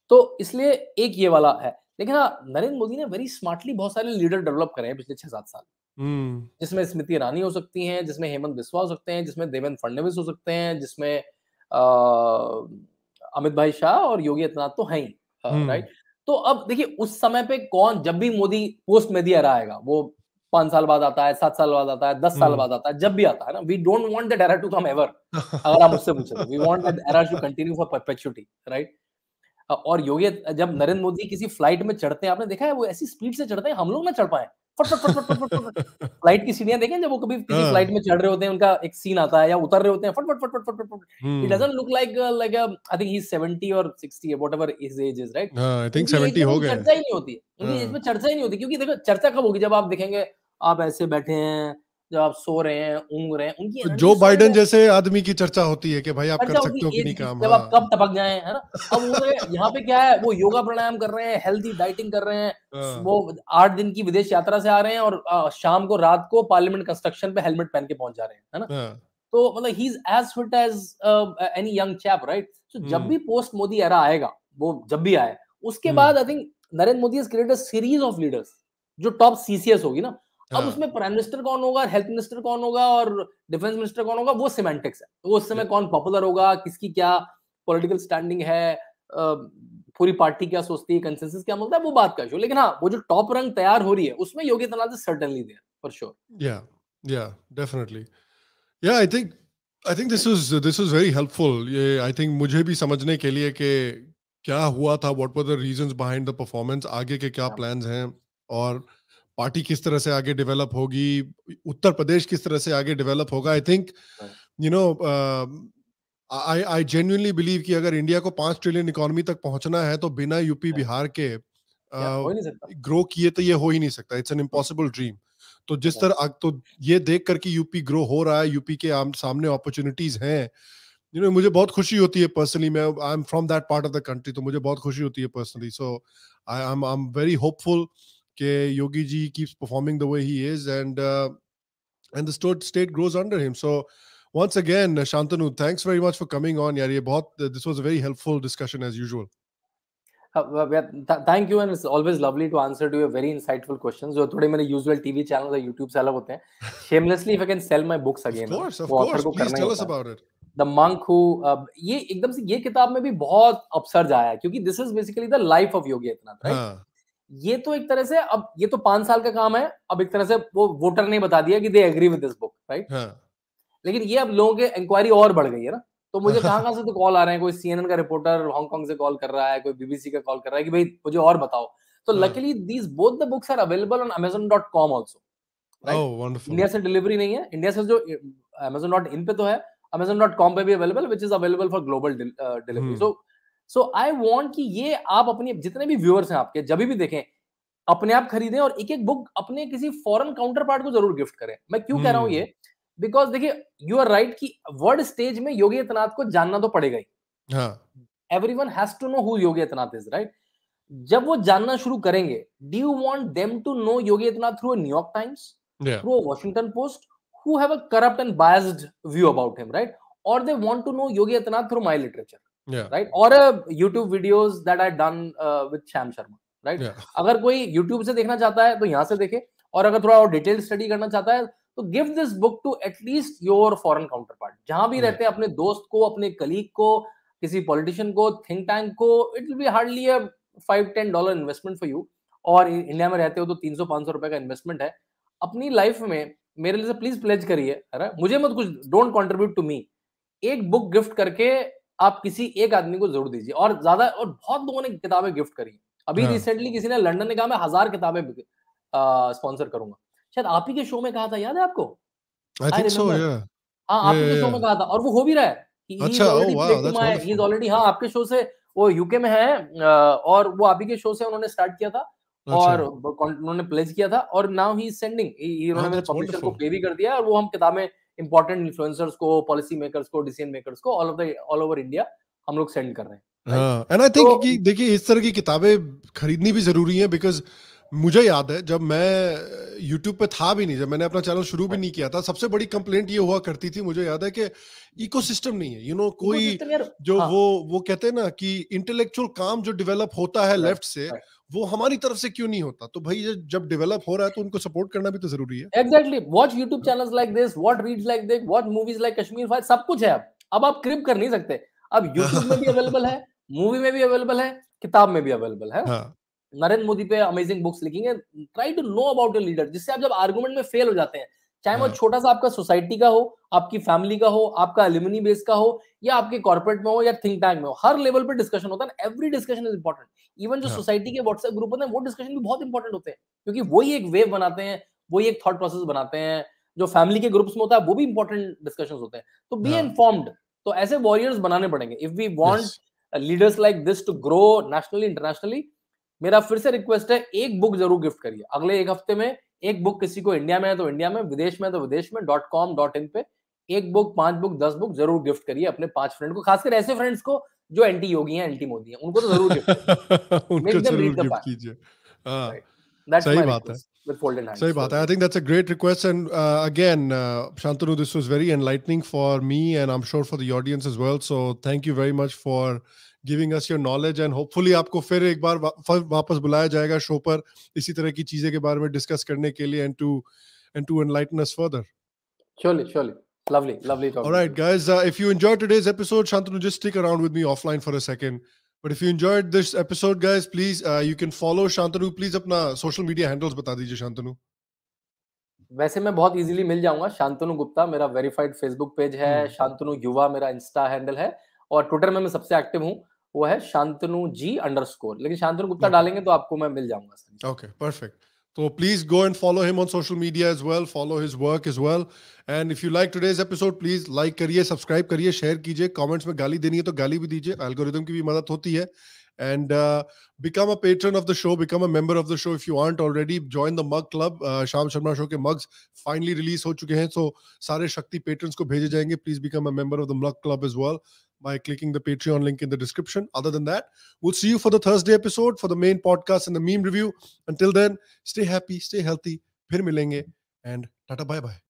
तो इसलिए एक ये वाला है लेकिन हाँ, नरेंद्र मोदी ने वेरी स्मार्टली बहुत सारे लीडर डेवलप करे हैं पिछले छह सात साल हम्म। जिसमें स्मृति ईरानी हो सकती हैं जिसमें हेमंत बिस्वा हो सकते हैं जिसमें देवेंद्र फडणवीस हो सकते हैं जिसमें अमित भाई शाह और योगी आदित्यनाथ तो हैं राइट हम्म। तो अब देखिए उस समय पे कौन जब भी मोदी पोस्ट में दिया रहा है वो पांच साल बाद आता है सात साल बाद आता है दस साल बाद आता है जब भी आता है ना we don't want that error to come ever अगर आप मुझसे पूछे we want that error to continue for perpetuity right और योगी जब नरेंद्र मोदी किसी फ्लाइट में चढ़ते हैं आपने देखा है वो ऐसी स्पीड से चढ़ते हैं हम लोग ना चढ़ पाए फ्लाइट की सीढ़ियां देखें जब वो कभी किसी फ्लाइट में चढ़ रहे होते हैं उनका एक सीन आता है या उतर रहे होते हैं फटफट फटफट फटफट फट it doesn't look like like I think he is 70 और 60 whatever his age is right I think 70 हो गए चर्चा ही नहीं होती चर्चा ही नहीं होती क्योंकि देखो चर्चा कब होगी जब आप देखेंगे आप ऐसे बैठे हैं जब आप सो रहे हैं ऊंग रहे हैं उनकी जो तो बाइडन जैसे आदमी की चर्चा होती है कि भाई आप कर सकते हो कि नहीं काम जब आप हाँ। कब टपक जाए है ना अब तो यहाँ पे क्या है वो योगा प्राणायाम कर रहे हैं हेल्थी डाइटिंग कर रहे हैं हाँ। वो आठ दिन की विदेश यात्रा से आ रहे हैं और शाम को रात को पार्लियामेंट कंस्ट्रक्शन पे हेलमेट पहन के पहुंच जा रहे हैं है ना हाँ। तो मतलब he is as fit as any young chap right so जब हम्म। भी पोस्ट मोदी एरा आएगा वो जब भी आए उसके हम्म। बाद I think Narendra Modi is created series of leaders जो टॉप सीसीएस होगी ना अब हाँ। उसमें प्राइम मिनिस्टर कौन होगा हेल्थ मिनिस्टर कौन होगा और डिफेंस मिनिस्टर कौन होगा वो सिमेंटिक्स है वो उस समय कौन पॉपुलर होगा किसकी क्या पॉलिटिकल स्टैंडिंग है पूरी पार्टी क्या सोचती है कंसेंसस क्या मिलता है वो बात का शो लेकिन हाँ वो जो टॉप रंग तैयार हो रही है उसमें Yogi Adityanath certainly certainly there for sure yeah yeah definitely yeah I think I think this is this is very helpful ये आई थिंक मुझे भी समझने के लिए कि क्या हुआ था what were the reasons behind the performance आगे के क्या प्लान्स हैं और पार्टी किस तरह से आगे डेवलप होगी उत्तर प्रदेश किस तरह से आगे डेवलप होगा I think you know I I genuinely believe कि अगर इंडिया को पांच ट्रिलियन इकोनॉमी तक पहुंचना है तो बिना यूपी बिहार के ग्रो uh, किए तो ये हो ही नहीं सकता इट्स एन इम्पॉसिबल ड्रीम तो जिस तरह तो ये देख करके यूपी ग्रो हो रहा है यूपी के आम सामने अपॉर्चुनिटीज हैं यू नो मुझे बहुत खुशी होती है पर्सनली मैं I am from that part of the country तो मुझे बहुत खुशी होती है personally so I am I am very hopeful okay, Yogi Ji keeps performing the way he is, and uh, and the state grows under him. So once again, uh, Shantanu, thanks very much for coming on. Yeah, uh, this was a very helpful discussion as usual. thank you and it's always lovely to answer to your very insightful questions So, जो थोड़े मेरे usual TV channels और YouTube से shamelessly if I can sell my books again of course of course please tell us about it the monk who this is basically the life of Yogi Adityanath ये तो एक तरह से अब ये तो पांच साल का काम है अब एक तरह से वो वोटर ने बता दिया कि they agree with this book right लेकिन ये अब लोगों के इंक्वायरी और बढ़ गई है ना तो मुझे कहां कहां से तो कॉल आ रहे हैं कोई सीएनएन का रिपोर्टर हांगकांग से कॉल कर रहा है कोई बीबीसी का कॉल कर रहा है कि भाई मुझे और बताओ तो luckily these both the books are available on Amazon dot com also India से डिलीवरी नहीं है इंडिया से जो अमेजोन डॉट इन पे तो है अमेजोन डॉट कॉम पे भी available which is available for global delivery so so I want कि ये आप अपने जितने भी व्यूअर्स हैं आपके जब भी देखें अपने आप खरीदें और एक एक बुक अपने किसी फॉरन काउंटर पार्ट को जरूर गिफ्ट करें मैं क्यों कह रहा हूं ये बिकॉज हम्म। देखिए यू आर राइट कि वर्ल्ड स्टेज में योगी आदित्यनाथ को जानना तो पड़ेगा ही every one has to know who Yogi Adityanath is right जब वो जानना शुरू करेंगे do you want them to know Yogi Adityanath through New York times through Washington post who have a corrupt and biased view about him right और they want to know Yogi Adityanath through my literature yeah. right or a uh, youtube videos that i done uh, with sham sharma right? yeah. अगर कोई youtube से देखना चाहता है तो यहाँ से देखे और अगर थोड़ा और डिटेल स्टडी करना चाहता है तो give this book to at least your foreign counterpart जहां भी yeah. रहते हैं अपने दोस्त को अपने कलीग को किसी पॉलिटिशियन को थिंक टैंक को it will be hardly a five ten dollar investment for you और इंडिया में रहते हो तो तीन सौ पांच सौ रुपए का इन्वेस्टमेंट है अपनी लाइफ में मेरे लिए प्लीज प्लेज करिए मुझे मत कुछ डोंट कॉन्ट्रीब्यूट टू मी एक बुक गिफ्ट करके आप किसी एक आदमी को जरूर दीजिए और ज्यादा और बहुत लोगों ने किताबें गिफ्ट करी अभी रिसेंटली हाँ। किसी ने लंदन ने कहा मैं हजार किताबें स्पॉन्सर करूंगा शायद आप ही के शो में कहा था याद है आपको so, yeah. हाँ आपके yeah, yeah, शो में कहा था और वो हो भी रहा है अच्छा, oh, हाँ आपके शो से वो यूके में है और वो आप ही के शो से उन्होंने स्टार्ट अच्छा। किया था और हाँ, उन्होंने प्लेज किया था और नाउ ही सेंडिंग उन्होंने मेरे पब्लिशर को पे भी कर दिया और वो हम किताबें इंपॉर्टेंट इन्फ्लुएंसर्स को पॉलिसी मेकर्स को डिसीजन मेकर्स को all of the all over India हम लोग सेंड कर रहे हैं एंड आई थिंक कि देखिए इस तरह की किताबें खरीदनी भी जरूरी है बिकॉज मुझे याद है जब मैं यूट्यूब पे था भी नहीं जब मैंने अपना चैनल शुरू भी हाँ। नहीं किया था सबसे बड़ी कंप्लेंट ये हुआ करती थी मुझे याद है कि इकोसिस्टम नहीं है यू you नो know, कोई जो हाँ. वो वो कहते हैं ना कि इंटेलेक्चुअल काम जो डेवलप होता है लेफ्ट से वो हमारी तरफ से क्यों नहीं होता तो भाई जब डेवलप हो रहा है तो उनको सपोर्ट करना भी तो जरूरी है exactly watch YouTube channel like this what read like this what movies like Kashmir file सब कुछ है अब अब आप क्रिप कर नहीं सकते अब यूट्यूब में भी अवेलेबल है मूवी में भी अवेलेबल है किताब में भी अवेलेबल है हाँ. नरेंद्र मोदी पे अमेजिंग बुक्स लिखेंगे try to know about leader जिससे आप जब आर्गुमेंट में फेल हो जाते हैं चाहे वो हाँ। छोटा सा आपका सोसाइटी का हो आपकी फैमिली का हो आपका एल्यूमिनी बेस का हो या आपके कॉर्पोरेट में हो या थिंक टैंक में हो हर लेवल पर डिस्कशन होता है every discussion is important even जो हाँ। सोसाइटी के व्हाट्सएप ग्रुप होते हैं वो डिस्कशन भी बहुत इंपॉर्टेंट होते हैं क्योंकि वही एक वेव बनाते हैं वही एक थॉट प्रोसेस बनाते हैं जो फैमिली के ग्रुप्स में होता है वो भी इंपॉर्टेंट डिस्कशन होते हैं तो बी इन्फॉर्म्ड हाँ। तो ऐसे वॉरियर्स बनाने पड़ेंगे if we want leaders like this to grow nationally internationally मेरा फिर से रिक्वेस्ट है एक बुक जरूर गिफ्ट करिए अगले एक हफ्ते में एक बुक किसी को इंडिया में है तो इंडिया में विदेश में है तो विदेश में डॉट कॉम डॉट इन पे एक बुक पांच बुक दस बुक जरूर गिफ्ट करिए अपने पांच फ्रेंड को खासकर ऐसे फ्रेंड्स को जो एंटी योगी हैं एंटी मोदी हैं उनको तो जरूर गिफ्ट कीजिए हाँ, सही बात है सही बात है I think that's a great request and again Shantanu this was very enlightening for me and I'm sure for the audience as well so thank you very much for giving us your knowledge and hopefully आपको फिर एक बार वा, वापस बुलाया जाएगा show पर इसी तरह की चीजें के बारे में डिस्कस करने के लिए and to and to enlighten us further surely surely lovely lovely talk all right guys uh, if you enjoyed today's episode shantanu just stick around with me offline for a second but if you enjoyed this episode guys please uh, you can follow shantanu please apna social media handles bata dijiye shantanu वैसे मैं बहुत easily मिल जाऊंगा शांतनु गुप्ता मेरा verified Facebook page है शांतनु युवा मेरा Insta handle है और ट्विटर में मैं सबसे एक्टिव हूँ वो है शांतनु जी अंडर स्कोर लेकिन शांतनु गुप्ता okay. हम्म। डालेंगे तो आपको मैं मिल जाऊंगा ओके परफेक्ट तो please go and follow him on social media as well follow his work as well and if you like today's episode please like करिए सब्सक्राइब करिए शेयर कीजिए कॉमेंट्स में गाली देनी है तो गाली भी दीजिए एल्गोरिदम की भी मदद होती है and become a patron of the show become a member of the show if you aren't already join the mug club Shyam Sharma show के मग्स फाइनली रिलीज हो चुके हैं सो so सारे शक्ति पेटर्न को भेजे जाएंगे please become a member of the mug club as well by clicking the Patreon link in the description. Other than that, we'll see you for the Thursday episode for the main podcast and the meme review. Until then, stay happy, stay healthy. Phir milenge and tata bye bye.